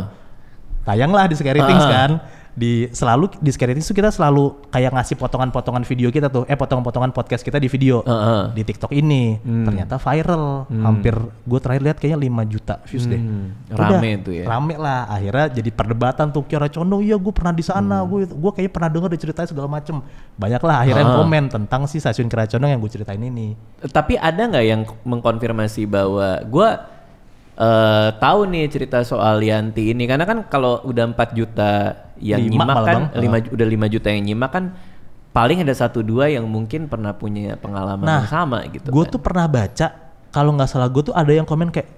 tayanglah di Scary uh -huh. Things kan di selalu di skenario itu kita selalu kayak ngasih potongan-potongan video kita tuh eh potongan-potongan podcast kita di video uh -huh. di TikTok ini hmm. ternyata viral hmm. hampir gue terakhir lihat kayaknya 5 juta views hmm. deh Udah, rame itu ya rame lah akhirnya jadi perdebatan tuh kira Condong iya gue pernah di sana gue hmm. gue kayaknya pernah dengar diceritain segala macem banyak lah akhirnya uh -huh. komen tentang si stasiun kira Condong yang gue ceritain ini tapi ada nggak yang mengkonfirmasi bahwa gue uh, tahu nih cerita soal Yanti ini karena kan kalau udah 4 juta yang lima nyimak kan lima udah 5 juta yang nyimak kan paling ada satu dua yang mungkin pernah punya pengalaman nah, yang sama gitu. Gue kan. tuh pernah baca kalau nggak salah gue tuh ada yang komen kayak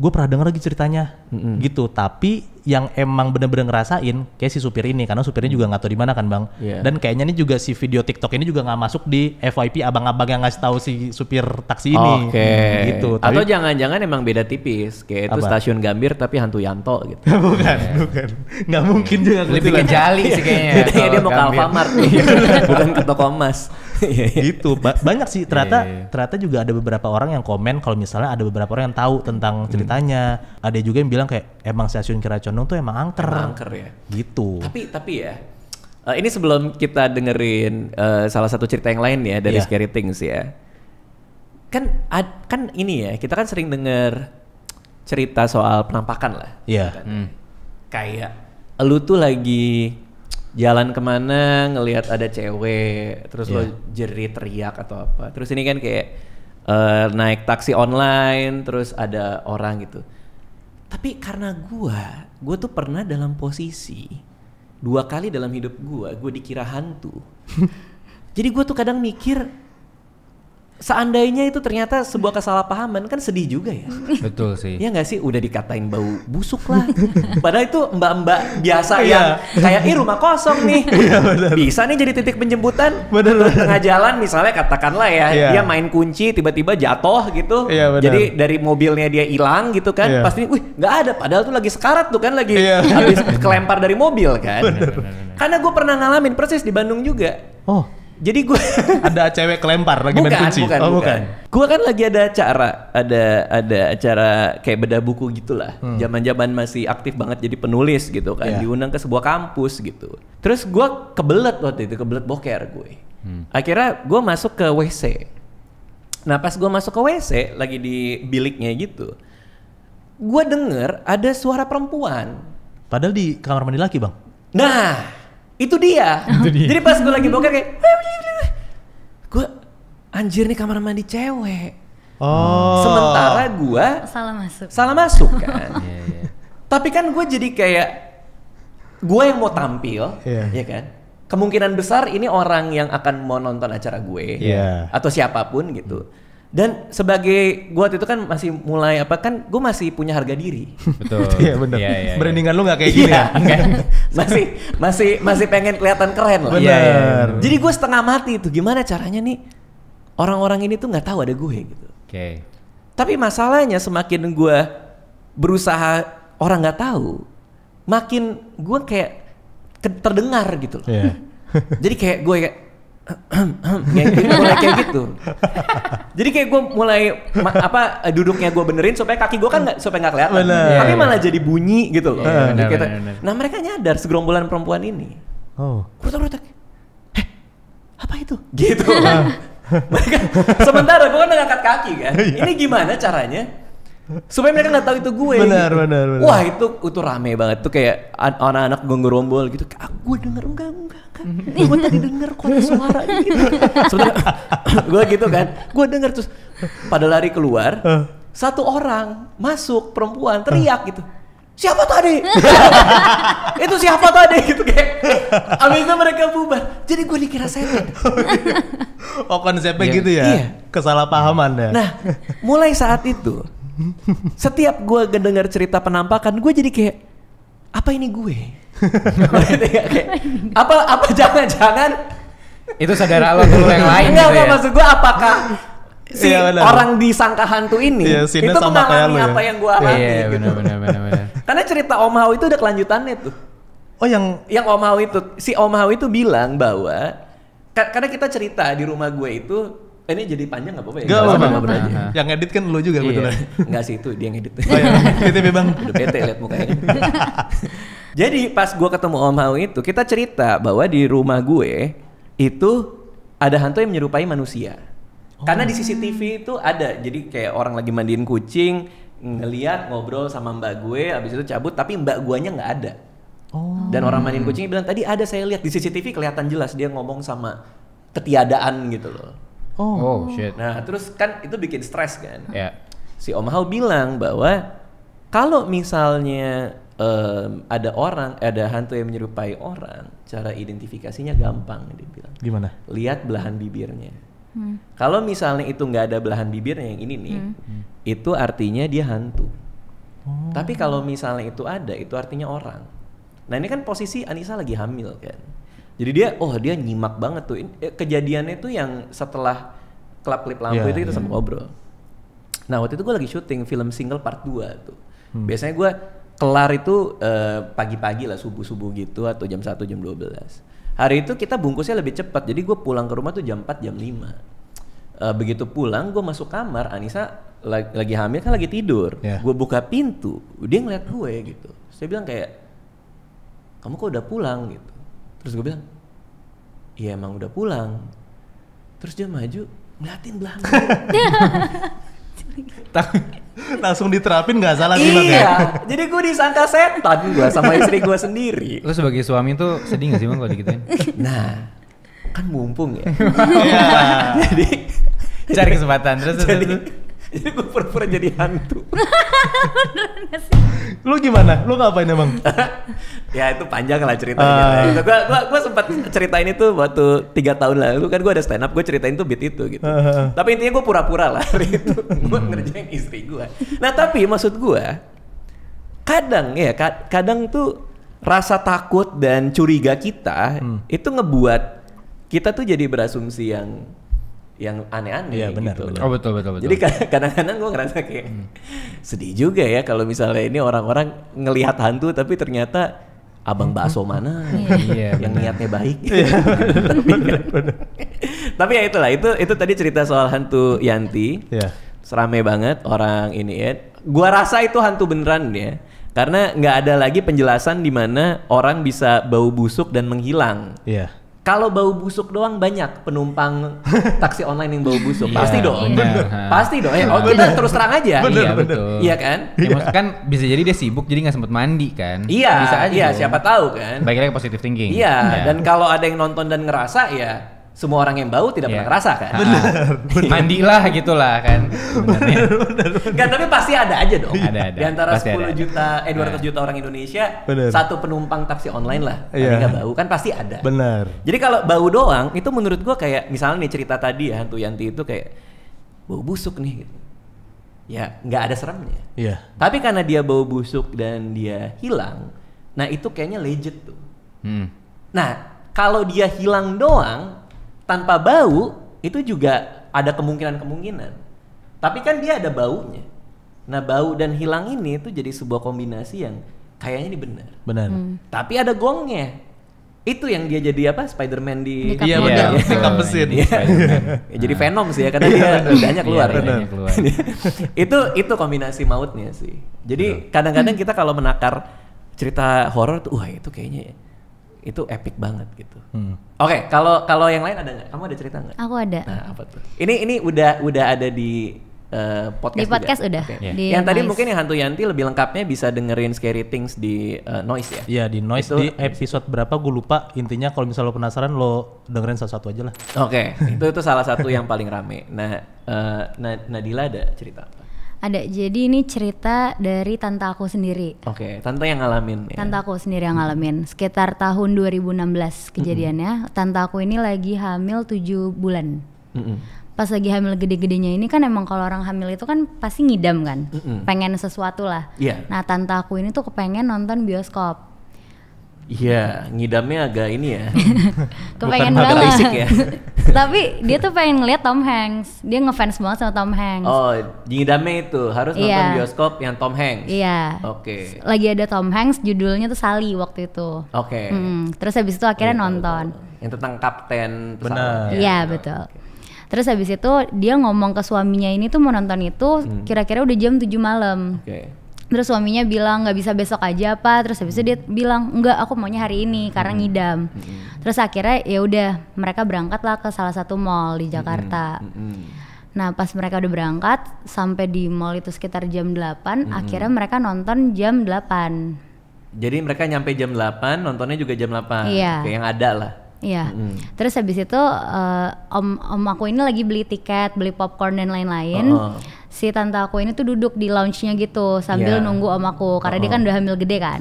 gue pernah denger lagi ceritanya mm -hmm. gitu tapi yang emang bener-bener ngerasain kayak si supir ini karena supirnya hmm. juga nggak tahu di mana kan bang yeah. dan kayaknya ini juga si video TikTok ini juga nggak masuk di FYP abang-abang yang ngasih tahu si supir taksi ini okay. hmm, gitu tapi, atau jangan-jangan emang beda tipis kayak itu apa? stasiun Gambir tapi hantu Yanto gitu bukan yeah. bukan nggak mungkin juga lebih gitu, ke jali sih kayaknya iya, iya, dia mau ke Alfamart iya. bukan ke toko emas Iya, iya. gitu ba banyak sih ternyata yeah, yeah, iya. ternyata juga ada beberapa orang yang komen kalau misalnya ada beberapa orang yang tahu tentang hmm. ceritanya hmm. ada juga yang bilang kayak emang stasiun Condong tuh emang angker emang angker ya gitu tapi tapi ya uh, ini sebelum kita dengerin uh, salah satu cerita yang lain ya dari yeah. Scary Things ya kan ad, kan ini ya kita kan sering denger cerita soal penampakan lah yeah. Gitu kan? hmm. kayak lu tuh lagi jalan kemana ngelihat ada cewek terus yeah. lo iya. jerit teriak atau apa terus ini kan kayak uh, naik taksi online terus ada orang gitu tapi karena gua gua tuh pernah dalam posisi dua kali dalam hidup gua gua dikira hantu jadi gua tuh kadang mikir seandainya itu ternyata sebuah kesalahpahaman kan sedih juga ya. Betul sih. Ya nggak sih udah dikatain bau busuk lah. Padahal itu mbak-mbak biasa ya kayak ih rumah kosong nih. ya, benar. Bisa nih jadi titik penjemputan. Benar benar. Tengah jalan misalnya katakanlah ya ya. dia main kunci tiba-tiba jatuh gitu. Iya benar. Jadi dari mobilnya dia hilang gitu kan. ya. Pasti wih nggak ada padahal tuh lagi sekarat tuh kan lagi ya. habis kelempar dari mobil kan. Benar. Karena gue pernah ngalamin persis di Bandung juga. Oh jadi gue ada cewek kelempar lagi bukan, main kunci. Bukan, oh, bukan. bukan. Gue kan lagi ada acara, ada ada acara kayak bedah buku gitulah. zaman hmm. Zaman-zaman masih aktif banget jadi penulis gitu kan. Yeah. Diundang ke sebuah kampus gitu. Terus gue kebelet waktu itu, kebelet boker gue. Hmm. Akhirnya gue masuk ke WC. Nah pas gue masuk ke WC lagi di biliknya gitu, gue denger ada suara perempuan. Padahal di kamar mandi laki bang. Nah, itu dia. Jadi pas gue lagi boker kayak eh, gue anjir nih kamar mandi cewek. Oh. Sementara gue salah masuk. Salah masuk kan. Iya, iya. Tapi kan gue jadi kayak gue yang mau tampil, yeah. ya kan? Kemungkinan besar ini orang yang akan mau nonton acara gue yeah. atau siapapun gitu dan sebagai gue itu kan masih mulai apa kan gua masih punya harga diri betul iya benar yeah, yeah, iya. brandingan lu gak kayak iya. gini ya, iya. masih masih masih pengen kelihatan keren lah Iya, jadi gua setengah mati itu gimana caranya nih orang-orang ini tuh nggak tahu ada gue gitu oke okay. tapi masalahnya semakin gue berusaha orang nggak tahu makin gua kayak terdengar gitu loh yeah. jadi kayak gue kayak Gitu, mulai kayak gitu. Jadi kayak gue mulai apa eh, duduknya gue benerin supaya kaki gue kan gak, supaya nggak kelihatan. Bener. Tapi iya, iya. malah jadi bunyi gitu loh. Yeah, bener, bener, bener. Nah mereka nyadar segerombolan perempuan ini. Oh. Kurutak-kurutak. Eh, apa itu? Gitu. mereka sementara gue kan ngangkat kaki kan. Iya. Ini gimana caranya? supaya mereka nggak tahu itu gue benar, gitu. benar benar wah itu itu rame banget tuh kayak anak-anak gonggorombol gitu ah, gue denger enggak enggak enggak gue tadi denger kok ada suara gitu gue gitu kan gue denger terus pada lari keluar satu orang masuk perempuan teriak gitu siapa tadi? itu siapa tadi? gitu kayak eh, abis itu mereka bubar jadi gue dikira setan oh, iya. oh konsepnya yeah. gitu ya? Iya. kesalahpahaman ya? nah mulai saat itu setiap gue mendengar cerita penampakan, gue jadi kayak apa ini gue? Gitu ya, apa apa jangan-jangan itu saudara lo yang lain enggak, gitu ya? maksud gue apakah iya, si iya, bener. orang disangka hantu ini iya, itu mengalami ya. apa yang gue iya, alami iya, gitu. karena cerita Om Hao itu udah kelanjutannya tuh oh yang yang Om Hao itu si Om Hao itu bilang bahwa karena kita cerita di rumah gue itu Eh, ini jadi panjang gak apa-apa ya? Gak apa-apa. Apa -apa. Yang edit kan lu juga gitu kebetulan. Enggak sih itu dia yang edit. Oh iya, PTB bang. Udah bete liat mukanya. jadi pas gue ketemu Om Hao itu, kita cerita bahwa di rumah gue itu ada hantu yang menyerupai manusia. Oh. Karena di CCTV itu ada, jadi kayak orang lagi mandiin kucing, ngeliat ngobrol sama mbak gue, abis itu cabut, tapi mbak guanya gak ada. Oh. Dan orang mandiin kucingnya bilang tadi ada saya lihat di CCTV kelihatan jelas dia ngomong sama ketiadaan gitu loh. Oh. oh shit. Nah terus kan itu bikin stres kan. Yeah. Si Om Hal bilang bahwa kalau misalnya um, ada orang, ada hantu yang menyerupai orang, cara identifikasinya gampang dia bilang. Gimana? Lihat belahan bibirnya. Hmm. Kalau misalnya itu nggak ada belahan bibirnya yang ini nih, hmm. hmm. itu artinya dia hantu. Oh. Tapi kalau misalnya itu ada, itu artinya orang. Nah ini kan posisi Anissa lagi hamil kan. Jadi dia oh dia nyimak banget tuh. Eh, kejadiannya tuh yang setelah klap klip lampu yeah, itu kita yeah. sempat ngobrol. Nah, waktu itu gue lagi syuting film single part 2 tuh. Hmm. Biasanya gue kelar itu pagi eh, pagi-pagi lah subuh-subuh gitu atau jam 1 jam 12. Hari itu kita bungkusnya lebih cepat. Jadi gue pulang ke rumah tuh jam 4 jam 5 uh, eh, begitu pulang gue masuk kamar Anissa lagi, lagi hamil kan lagi tidur yeah. gue buka pintu dia ngeliat gue gitu saya bilang kayak kamu kok udah pulang gitu terus gue bilang iya emang udah pulang terus dia maju ngeliatin belakang langsung diterapin nggak salah sih iya, iya jadi gue disangka setan gue sama istri gue sendiri lo sebagai suami tuh sedih gak sih bang kalau dikitin? nah kan mumpung ya iya. jadi cari kesempatan terus jadi, terus, terus. jadi gue pura-pura jadi hantu. lu gimana? Lu ngapain emang? ya itu panjang lah ceritanya. Uh. Gue gua, sempat ceritain itu waktu tiga tahun lalu kan gue ada stand up, gue ceritain tuh beat itu gitu. Uh. Tapi intinya gue pura-pura lah itu. gue ngerjain istri gue. Nah tapi maksud gue, kadang ya kadang tuh rasa takut dan curiga kita hmm. itu ngebuat kita tuh jadi berasumsi yang yang aneh-aneh ya, benar, gitu benar. Oh betul betul betul. Jadi kadang-kadang gue ngerasa kayak hmm. sedih juga ya kalau misalnya ini orang-orang ngelihat hantu tapi ternyata abang bakso hmm. mana iya, yang niatnya baik. bener, iya, bener. tapi ya itulah itu itu tadi cerita soal hantu Yanti. Yeah. Serame banget orang ini ya. Gua rasa itu hantu beneran ya. Karena nggak ada lagi penjelasan di mana orang bisa bau busuk dan menghilang. Yeah kalau bau busuk doang banyak penumpang taksi online yang bau iya, busuk. Pasti yeah, dong. Bener. Iya. Pasti dong. ya oh, kita terus terang aja. Bener, iya, bener. Betul. Iya kan? Ya, iya. kan bisa jadi dia sibuk jadi nggak sempet mandi kan? Iya. Bisa aja. Iya, dong. siapa tahu kan. baiknya yang positif thinking. Iya, yeah. dan kalau ada yang nonton dan ngerasa ya semua orang yang bau tidak yeah. pernah iya. ngerasa kan. Benar. Mandilah gitulah kan. Benar. Enggak, tapi pasti ada aja dong. ada ada. Di antara pasti 10 ada. juta eh 200 iya. juta orang Indonesia, Bener. satu penumpang taksi online lah yeah. nggak bau kan pasti ada. Benar. Jadi kalau bau doang itu menurut gua kayak misalnya nih cerita tadi ya hantu Yanti itu kayak bau busuk nih gitu. Ya, nggak ada seremnya. Iya. Yeah. Tapi karena dia bau busuk dan dia hilang, nah itu kayaknya legit tuh. Hmm. Nah, kalau dia hilang doang, tanpa bau itu juga ada kemungkinan-kemungkinan. Tapi kan dia ada baunya. Nah, bau dan hilang ini itu jadi sebuah kombinasi yang kayaknya ini benar. Benar. Hmm. Tapi ada gongnya. Itu yang dia jadi apa? Spider-Man di Iya, benar. ya. mesin. Iya. Ya, jadi Venom sih ya karena iya, dia banyak keluar. Iya, ya. itu itu kombinasi mautnya sih. Jadi kadang-kadang hmm. kita kalau menakar cerita horor tuh wah itu kayaknya ya itu epic banget gitu. Hmm. Oke, okay, kalau kalau yang lain ada nggak? Kamu ada cerita nggak? Aku ada. Nah, apa tuh? Ini ini udah udah ada di uh, podcast. Di podcast juga. udah. Okay. Yeah. Di yang noise. tadi mungkin yang hantu Yanti lebih lengkapnya bisa dengerin Scary Things di uh, Noise ya? Iya di Noise itu, di episode berapa gue lupa. Intinya kalau misalnya lo penasaran lo dengerin salah satu aja lah. Oke, okay. itu itu salah satu yang paling rame. Nah, uh, Nadila ada cerita? Ada. Jadi ini cerita dari tante aku sendiri. Oke, okay. tante yang ngalamin. Ya. Tante aku sendiri yang ngalamin. Sekitar tahun 2016 kejadiannya. Mm -hmm. Tante aku ini lagi hamil 7 bulan. -hmm. Pas lagi hamil gede-gedenya ini kan emang kalau orang hamil itu kan pasti ngidam kan, -hmm. pengen sesuatu lah. Yeah. Nah tante aku ini tuh kepengen nonton bioskop Iya, ngidamnya agak ini ya. Kepengen Bukan banget. ya. Tapi dia tuh pengen ngeliat Tom Hanks. Dia ngefans banget sama Tom Hanks. Oh, ngidamnya itu harus yeah. bioskop yang Tom Hanks. Iya. Yeah. Oke. Okay. Lagi ada Tom Hanks, judulnya tuh Sally waktu itu. Oke. Okay. Hmm, terus habis itu akhirnya betul, iya, nonton. Betul. Yang tentang kapten. Benar. Iya ya, betul. Okay. Terus habis itu dia ngomong ke suaminya ini tuh mau nonton itu hmm. kira-kira hmm. udah jam 7 malam. Oke. Okay terus suaminya bilang nggak bisa besok aja apa terus habis itu dia bilang enggak aku maunya hari ini karena hmm. ngidam hmm. terus akhirnya ya udah mereka berangkat lah ke salah satu mall di hmm, Jakarta nah pas mereka udah berangkat sampai di mall itu sekitar jam 8 akhirnya mereka nonton jam 8 jadi mereka nyampe jam 8 nontonnya juga jam 8 iya. kayak yang ada lah Iya. Mm. Terus habis itu uh, om om aku ini lagi beli tiket, beli popcorn dan lain-lain. Oh. oh si tante aku ini tuh duduk di lounge-nya gitu sambil yeah. nunggu om aku karena uh dia uh-uh. kan udah hamil gede kan.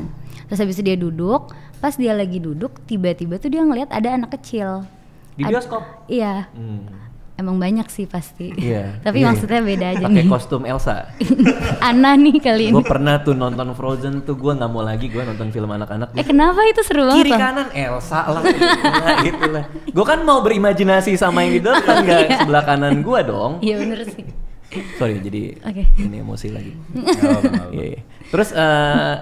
Terus habis itu dia duduk, pas dia lagi duduk tiba-tiba tuh dia ngelihat ada anak kecil. Di Ad bioskop? Iya. Hmm. Emang banyak sih pasti. Yeah. Tapi yeah. maksudnya iya. beda aja Pakai kostum Elsa. Anna nih kali ini. Gue pernah tuh nonton Frozen tuh gue nggak mau lagi gue nonton film anak-anak. Eh kenapa itu seru banget? Kiri kanan Elsa lah, gitu lah. Gue kan mau berimajinasi sama yang di depan nggak iya. sebelah kanan gue dong. Iya bener sih. Sorry, jadi okay. ini emosi lagi. oh, yeah. Iya. Terus uh,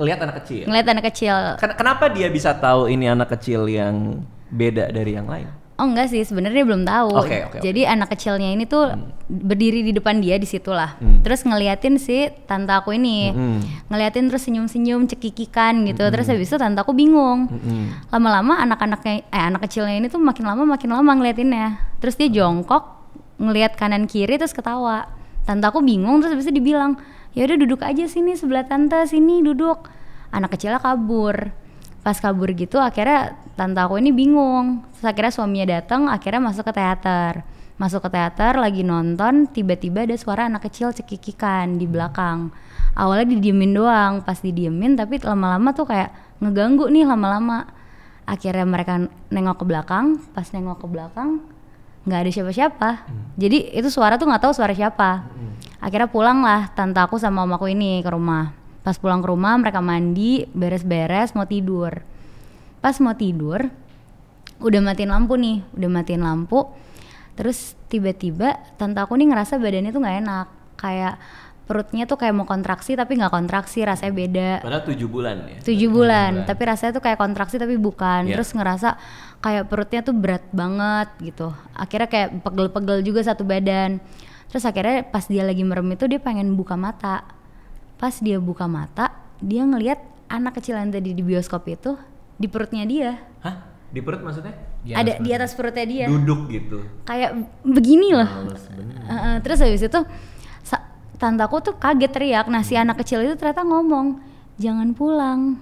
lihat anak kecil. Ya? Ngeliat anak kecil. Ken kenapa dia bisa tahu ini anak kecil yang beda dari yang lain? Oh enggak sih, sebenarnya belum tahu. Okay, okay, Jadi anak kecilnya ini tuh hmm. berdiri di depan dia disitulah Hmm. Terus ngeliatin si tante aku ini. Hmm. Ngeliatin terus senyum-senyum, cekikikan gitu. Hmm. Terus habis itu tante aku bingung. Hmm. Lama-lama hmm. anak-anaknya eh anak kecilnya ini tuh makin lama makin lama ngeliatinnya. Terus dia jongkok ngelihat kanan kiri terus ketawa tante aku bingung terus habis dibilang ya udah duduk aja sini sebelah tante sini duduk anak kecilnya kabur pas kabur gitu akhirnya tante aku ini bingung terus akhirnya suaminya datang akhirnya masuk ke teater masuk ke teater lagi nonton tiba-tiba ada suara anak kecil cekikikan di belakang awalnya didiemin doang pas didiemin tapi lama-lama tuh kayak ngeganggu nih lama-lama akhirnya mereka nengok ke belakang pas nengok ke belakang nggak ada siapa-siapa hmm. jadi itu suara tuh nggak tahu suara siapa hmm. akhirnya pulang lah tante aku sama om aku ini ke rumah pas pulang ke rumah mereka mandi beres-beres mau tidur pas mau tidur udah matiin lampu nih udah matiin lampu terus tiba-tiba tante aku nih ngerasa badannya tuh nggak enak kayak perutnya tuh kayak mau kontraksi tapi nggak kontraksi rasanya beda padahal tujuh bulan ya tujuh bulan, bulan tapi rasanya tuh kayak kontraksi tapi bukan yeah. terus ngerasa kayak perutnya tuh berat banget gitu akhirnya kayak pegel-pegel juga satu badan terus akhirnya pas dia lagi merem itu dia pengen buka mata pas dia buka mata dia ngelihat anak kecil yang tadi di bioskop itu di perutnya dia hah di perut maksudnya di ada di atas perutnya dia duduk gitu kayak begini loh terus habis itu tante aku tuh kaget teriak nah si hmm. anak kecil itu ternyata ngomong jangan pulang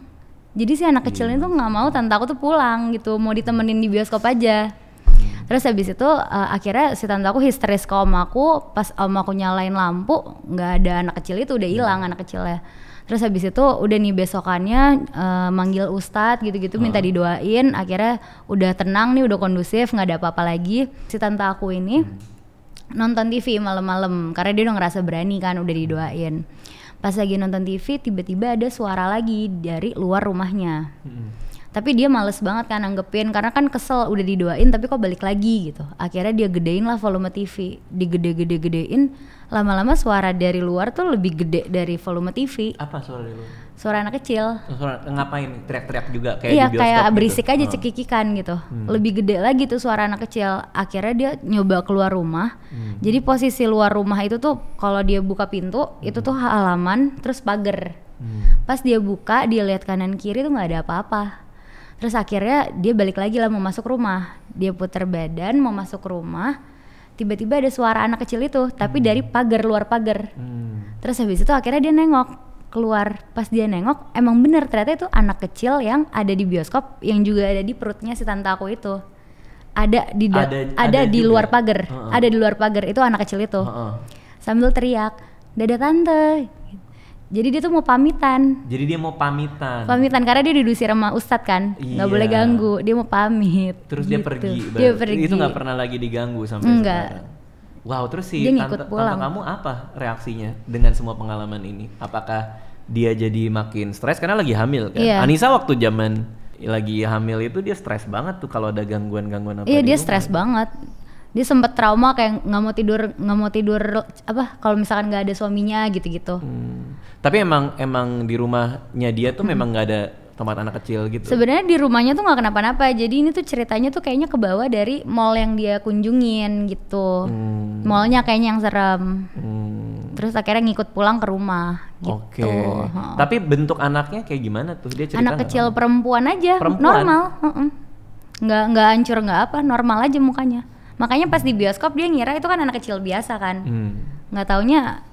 jadi si anak kecil iya. tuh nggak mau tante aku tuh pulang gitu mau ditemenin di bioskop aja hmm. terus habis itu uh, akhirnya si tante aku histeris ke om aku pas om aku nyalain lampu nggak ada anak kecil itu udah hilang hmm. anak kecilnya terus habis itu udah nih besokannya uh, manggil ustadz gitu-gitu minta didoain akhirnya udah tenang nih udah kondusif nggak ada apa-apa lagi si tante aku ini hmm. nonton TV malam-malam karena dia udah ngerasa berani kan udah didoain pas lagi nonton TV tiba-tiba ada suara lagi dari luar rumahnya hmm. tapi dia males banget kan anggepin karena kan kesel udah didoain tapi kok balik lagi gitu akhirnya dia gedein lah volume TV digede-gede-gedein lama-lama suara dari luar tuh lebih gede dari volume TV apa suara dari luar? suara anak kecil. Suara ngapain teriak-teriak juga kayak Iya, di kayak gitu. berisik ah. gitu. aja cekikikan hmm. gitu. Lebih gede lagi tuh suara anak kecil. Akhirnya dia nyoba keluar rumah. Hmm. Jadi posisi luar rumah itu tuh kalau dia buka pintu hmm. itu tuh halaman terus pagar. Hmm. Pas dia buka, dia lihat kanan kiri tuh nggak ada apa-apa. Terus akhirnya dia balik lagi lah mau masuk rumah. Dia putar badan mau masuk rumah. Tiba-tiba ada suara anak kecil itu, tapi hmm. dari pagar luar pagar. Hmm. Terus habis itu akhirnya dia nengok keluar pas dia nengok emang bener ternyata itu anak kecil yang ada di bioskop yang juga ada di perutnya si tante aku itu ada di ada, ada, ada di juga. luar ya? pagar uh -uh. ada di luar pagar itu anak kecil itu uh -uh. sambil teriak dada tante jadi dia tuh mau pamitan jadi dia mau pamitan pamitan karena dia diusir sama ustad kan nggak iya. boleh ganggu dia mau pamit terus gitu. dia pergi dia pergi itu nggak pernah lagi diganggu sampai enggak sekarang Wow, terus si tante, tante kamu apa reaksinya dengan semua pengalaman ini? Apakah dia jadi makin stres karena lagi hamil kan? Yeah. Anissa waktu zaman lagi hamil itu dia stres banget tuh kalau ada gangguan-gangguan apa Iya, yeah, dia stres banget. Dia sempet trauma kayak nggak mau tidur, nggak mau tidur apa kalau misalkan nggak ada suaminya gitu-gitu. Hmm. Tapi emang emang di rumahnya dia tuh memang nggak ada tempat anak kecil gitu. Sebenarnya di rumahnya tuh nggak kenapa-napa. Jadi ini tuh ceritanya tuh kayaknya ke bawah dari mall yang dia kunjungin gitu. Hmm. Mallnya kayaknya yang serem. Hmm. Terus akhirnya ngikut pulang ke rumah gitu. Oke. Okay. Oh. Tapi bentuk anaknya kayak gimana tuh? Dia cerita Anak kecil perempuan aja. Perempuan? Normal. Uh -uh. Nggak nggak hancur nggak apa, normal aja mukanya. Makanya pas di bioskop dia ngira itu kan anak kecil biasa kan. Hmm. Nggak taunya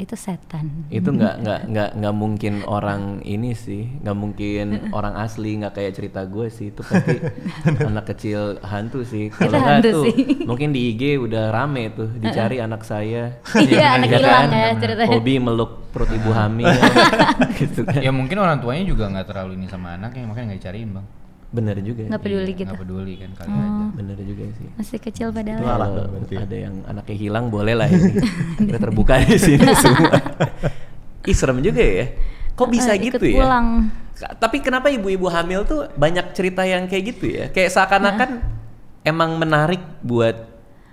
itu setan itu nggak nggak nggak nggak mungkin orang ini sih nggak mungkin orang asli nggak kayak cerita gue sih itu pasti anak kecil hantu sih kalau nggak tuh mungkin di IG udah rame tuh dicari anak saya iya anak iya hilang kan? ya ceritanya hobi meluk perut ibu hamil gitu kan. ya mungkin orang tuanya juga nggak terlalu ini sama anaknya makanya nggak dicariin bang bener juga nggak peduli iya, gitu nggak peduli kan kalian hmm. aja bener juga sih masih kecil padahal itu alah iya, berarti. ada yang anaknya hilang boleh lah ini udah terbuka di sini semua ih serem juga ya kok bisa uh, gitu ya tapi kenapa ibu-ibu hamil tuh banyak cerita yang kayak gitu ya kayak seakan-akan nah. emang menarik buat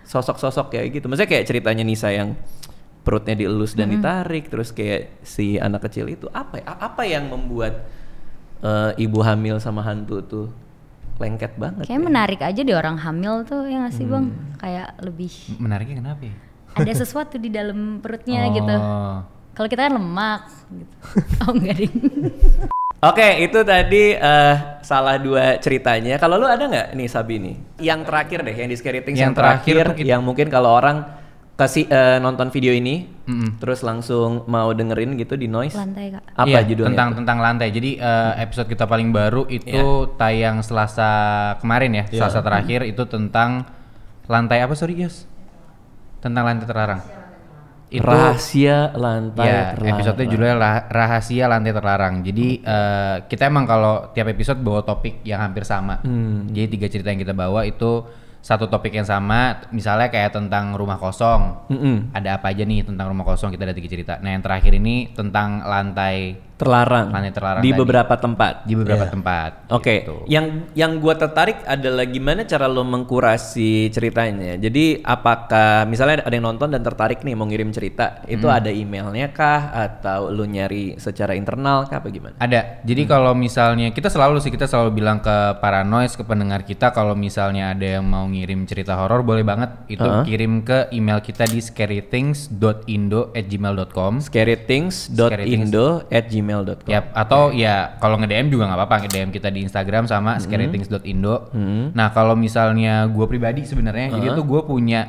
sosok-sosok kayak gitu maksudnya kayak ceritanya Nisa yang perutnya dielus dan hmm. ditarik terus kayak si anak kecil itu apa ya? apa yang membuat uh, ibu hamil sama hantu tuh lengket banget. Kayak ya. menarik aja di orang hamil tuh yang ngasih sih hmm. bang? Kayak lebih. Menariknya kenapa? ya? Ada sesuatu di dalam perutnya gitu. oh. gitu. Kalau kita kan lemak. Gitu. oh enggak ding. Oke, okay, itu tadi uh, salah dua ceritanya. Kalau lu ada nggak nih Sabi nih? Yang terakhir deh, yang di Scary Things yang, yang terakhir, terakhir yang mungkin kalau orang kasih uh, nonton video ini, mm-hmm. terus langsung mau dengerin gitu di noise. Lantai kak. Apa yeah, judulnya? Tentang itu? tentang lantai. Jadi uh, episode kita paling baru itu yeah. tayang Selasa kemarin ya, yeah. Selasa terakhir mm-hmm. itu tentang lantai apa sorry yes Tentang lantai terlarang. Itu, rahasia lantai ya, terlarang. Episode judulnya rahasia lantai terlarang. Jadi uh, kita emang kalau tiap episode bawa topik yang hampir sama. Hmm. Jadi tiga cerita yang kita bawa itu satu topik yang sama, misalnya kayak tentang rumah kosong. Mm -hmm. Ada apa aja nih tentang rumah kosong? Kita ada tiga cerita. Nah yang terakhir ini tentang lantai terlarang. Planet terlarang. Di tadi. beberapa tempat. Di beberapa yeah. tempat. Oke. Okay. Gitu. Yang yang gua tertarik adalah gimana cara lo mengkurasi ceritanya. Jadi apakah misalnya ada yang nonton dan tertarik nih mau ngirim cerita, hmm. itu ada emailnya kah atau lo nyari secara internal kah apa gimana? Ada. Jadi hmm. kalau misalnya kita selalu sih kita selalu bilang ke para noise ke pendengar kita kalau misalnya ada yang mau ngirim cerita horor boleh banget itu uh -huh. kirim ke email kita di scarythings.indo@gmail.com. scarythings.indo@gmail gmail.com. Yep. atau yeah. ya kalau nge-DM juga nggak apa-apa, nge-DM kita di Instagram sama mm -hmm. scarythings.indo. Mm -hmm. Nah, kalau misalnya gue pribadi sebenarnya uh -huh. jadi uh-huh. tuh gue punya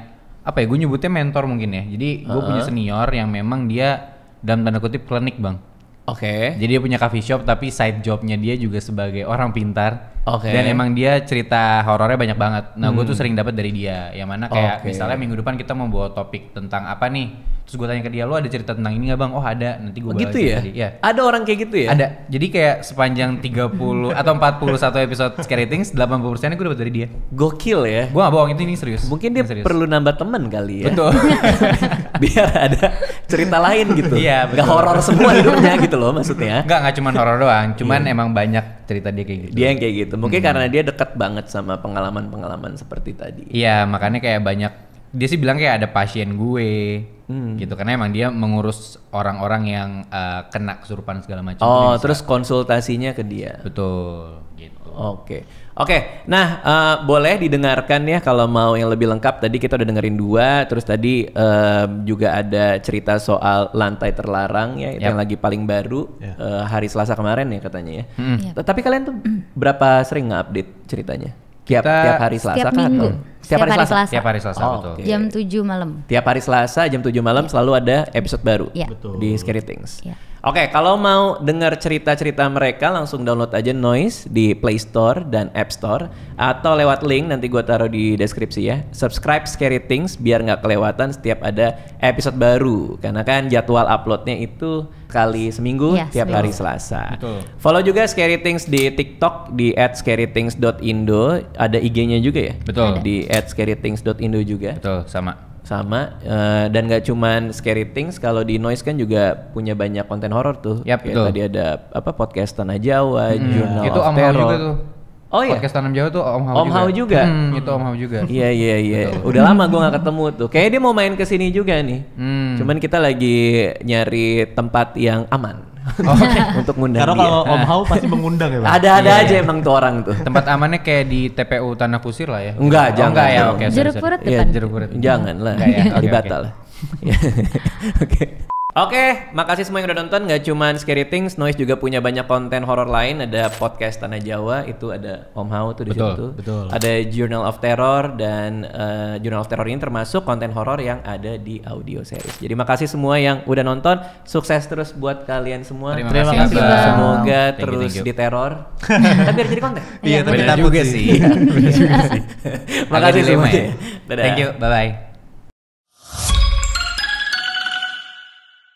apa ya? Gue nyebutnya mentor mungkin ya. Jadi gue uh -huh. punya senior yang memang dia dalam tanda kutip klinik, Bang. Oke. Okay. Jadi dia punya coffee shop tapi side jobnya dia juga sebagai orang pintar Okay. Dan emang dia cerita horornya banyak banget. Nah, hmm. gue tuh sering dapat dari dia. Yang mana kayak okay. misalnya minggu depan kita mau bawa topik tentang apa nih? Terus gue tanya ke dia, lo ada cerita tentang ini nggak bang? Oh ada, nanti gue oh, Gitu ya? ya? Ada orang kayak gitu ya? Ada. Jadi kayak sepanjang 30 atau 41 episode Scary Things, 80 persennya gue dapat dari dia. Gokil ya? Gue gak bohong, itu ini serius. Mungkin dia serius. perlu nambah temen kali ya? Betul. Biar ada cerita lain gitu. Iya Gak horor semua hidupnya gitu loh maksudnya. Gak, gak cuman horor doang. Cuman iya. emang banyak cerita dia kayak gitu. Dia yang kayak gitu. Mungkin hmm. karena dia dekat banget sama pengalaman-pengalaman seperti tadi. Iya, makanya kayak banyak dia sih bilang kayak ada pasien gue hmm. gitu karena emang dia mengurus orang-orang yang uh, kena kesurupan segala macam. Oh, terus konsultasinya ke dia. Betul, gitu. Oke. Okay. Oke, nah uh, boleh didengarkan ya kalau mau yang lebih lengkap. Tadi kita udah dengerin dua, terus tadi uh, juga ada cerita soal lantai terlarang ya, yep. yang lagi paling baru yeah. Ya. uh, hari Selasa kemarin ya katanya ya. Mm. Yep. Tapi kalian tuh berapa sering nge-update ceritanya? Tiap tiap hari Selasa kan? Minggu. Setiap, hari, Selasa. Selasa. Tiap hari Selasa, oh, betul. Okay. Jam 7 malam. Tiap hari Selasa jam 7 malam yeah. selalu ada episode baru yeah. betul. di Scary Things. Yeah. Oke, okay, kalau mau dengar cerita-cerita mereka langsung download aja Noise di Play Store dan App Store atau lewat link nanti gue taruh di deskripsi ya. Subscribe Scary Things biar nggak kelewatan setiap ada episode baru karena kan jadwal uploadnya itu kali seminggu yes, iya, tiap seminggu. hari Selasa. Betul. Follow juga Scary Things di TikTok di @scarythings.indo ada IG-nya juga ya. Betul. Di at scarythings.indo juga. Betul, sama sama uh, dan nggak cuman scary things kalau di noise kan juga punya banyak konten horor tuh yep, ya, betul. tadi ada apa podcast tanah Jawa, hmm. Journal itu of Om terror. juga tuh. Oh iya. Podcast Tanah Jawa tuh Om Hao Om juga. Hau juga. Hmm, itu Om Hao juga. Iya iya iya. Udah lama gue nggak ketemu tuh. Kayaknya dia mau main ke sini juga nih. Hmm. Cuman kita lagi nyari tempat yang aman. Oh, okay. untuk ngundang Karena kalau Om nah. Hao pasti mengundang ya Pak? Ada-ada yeah. aja iya. emang tuh orang tuh. Tempat amannya kayak di TPU Tanah Kusir lah ya? Enggak, oh, jangan. Enggak ya, oke. Okay, jeruk purut depan. Ya, jeruk purut. Jangan lah, ya? Dibatal. Oke. Oke, okay, makasih semua yang udah nonton. Gak cuman Scary Things, Noise juga punya banyak konten horor lain. Ada podcast Tanah Jawa, itu ada Om How tuh di betul, situ. Betul. Ada Journal of Terror dan uh, Journal of Terror ini termasuk konten horor yang ada di audio series. Jadi makasih semua yang udah nonton. Sukses terus buat kalian semua. Terima, Terima kasih. kasih Semoga thank terus you, thank you. teror. tapi jadi konten. Iya, iya tapi tabu juga sih. Makasih semua. Ya. Thank you. Bye bye.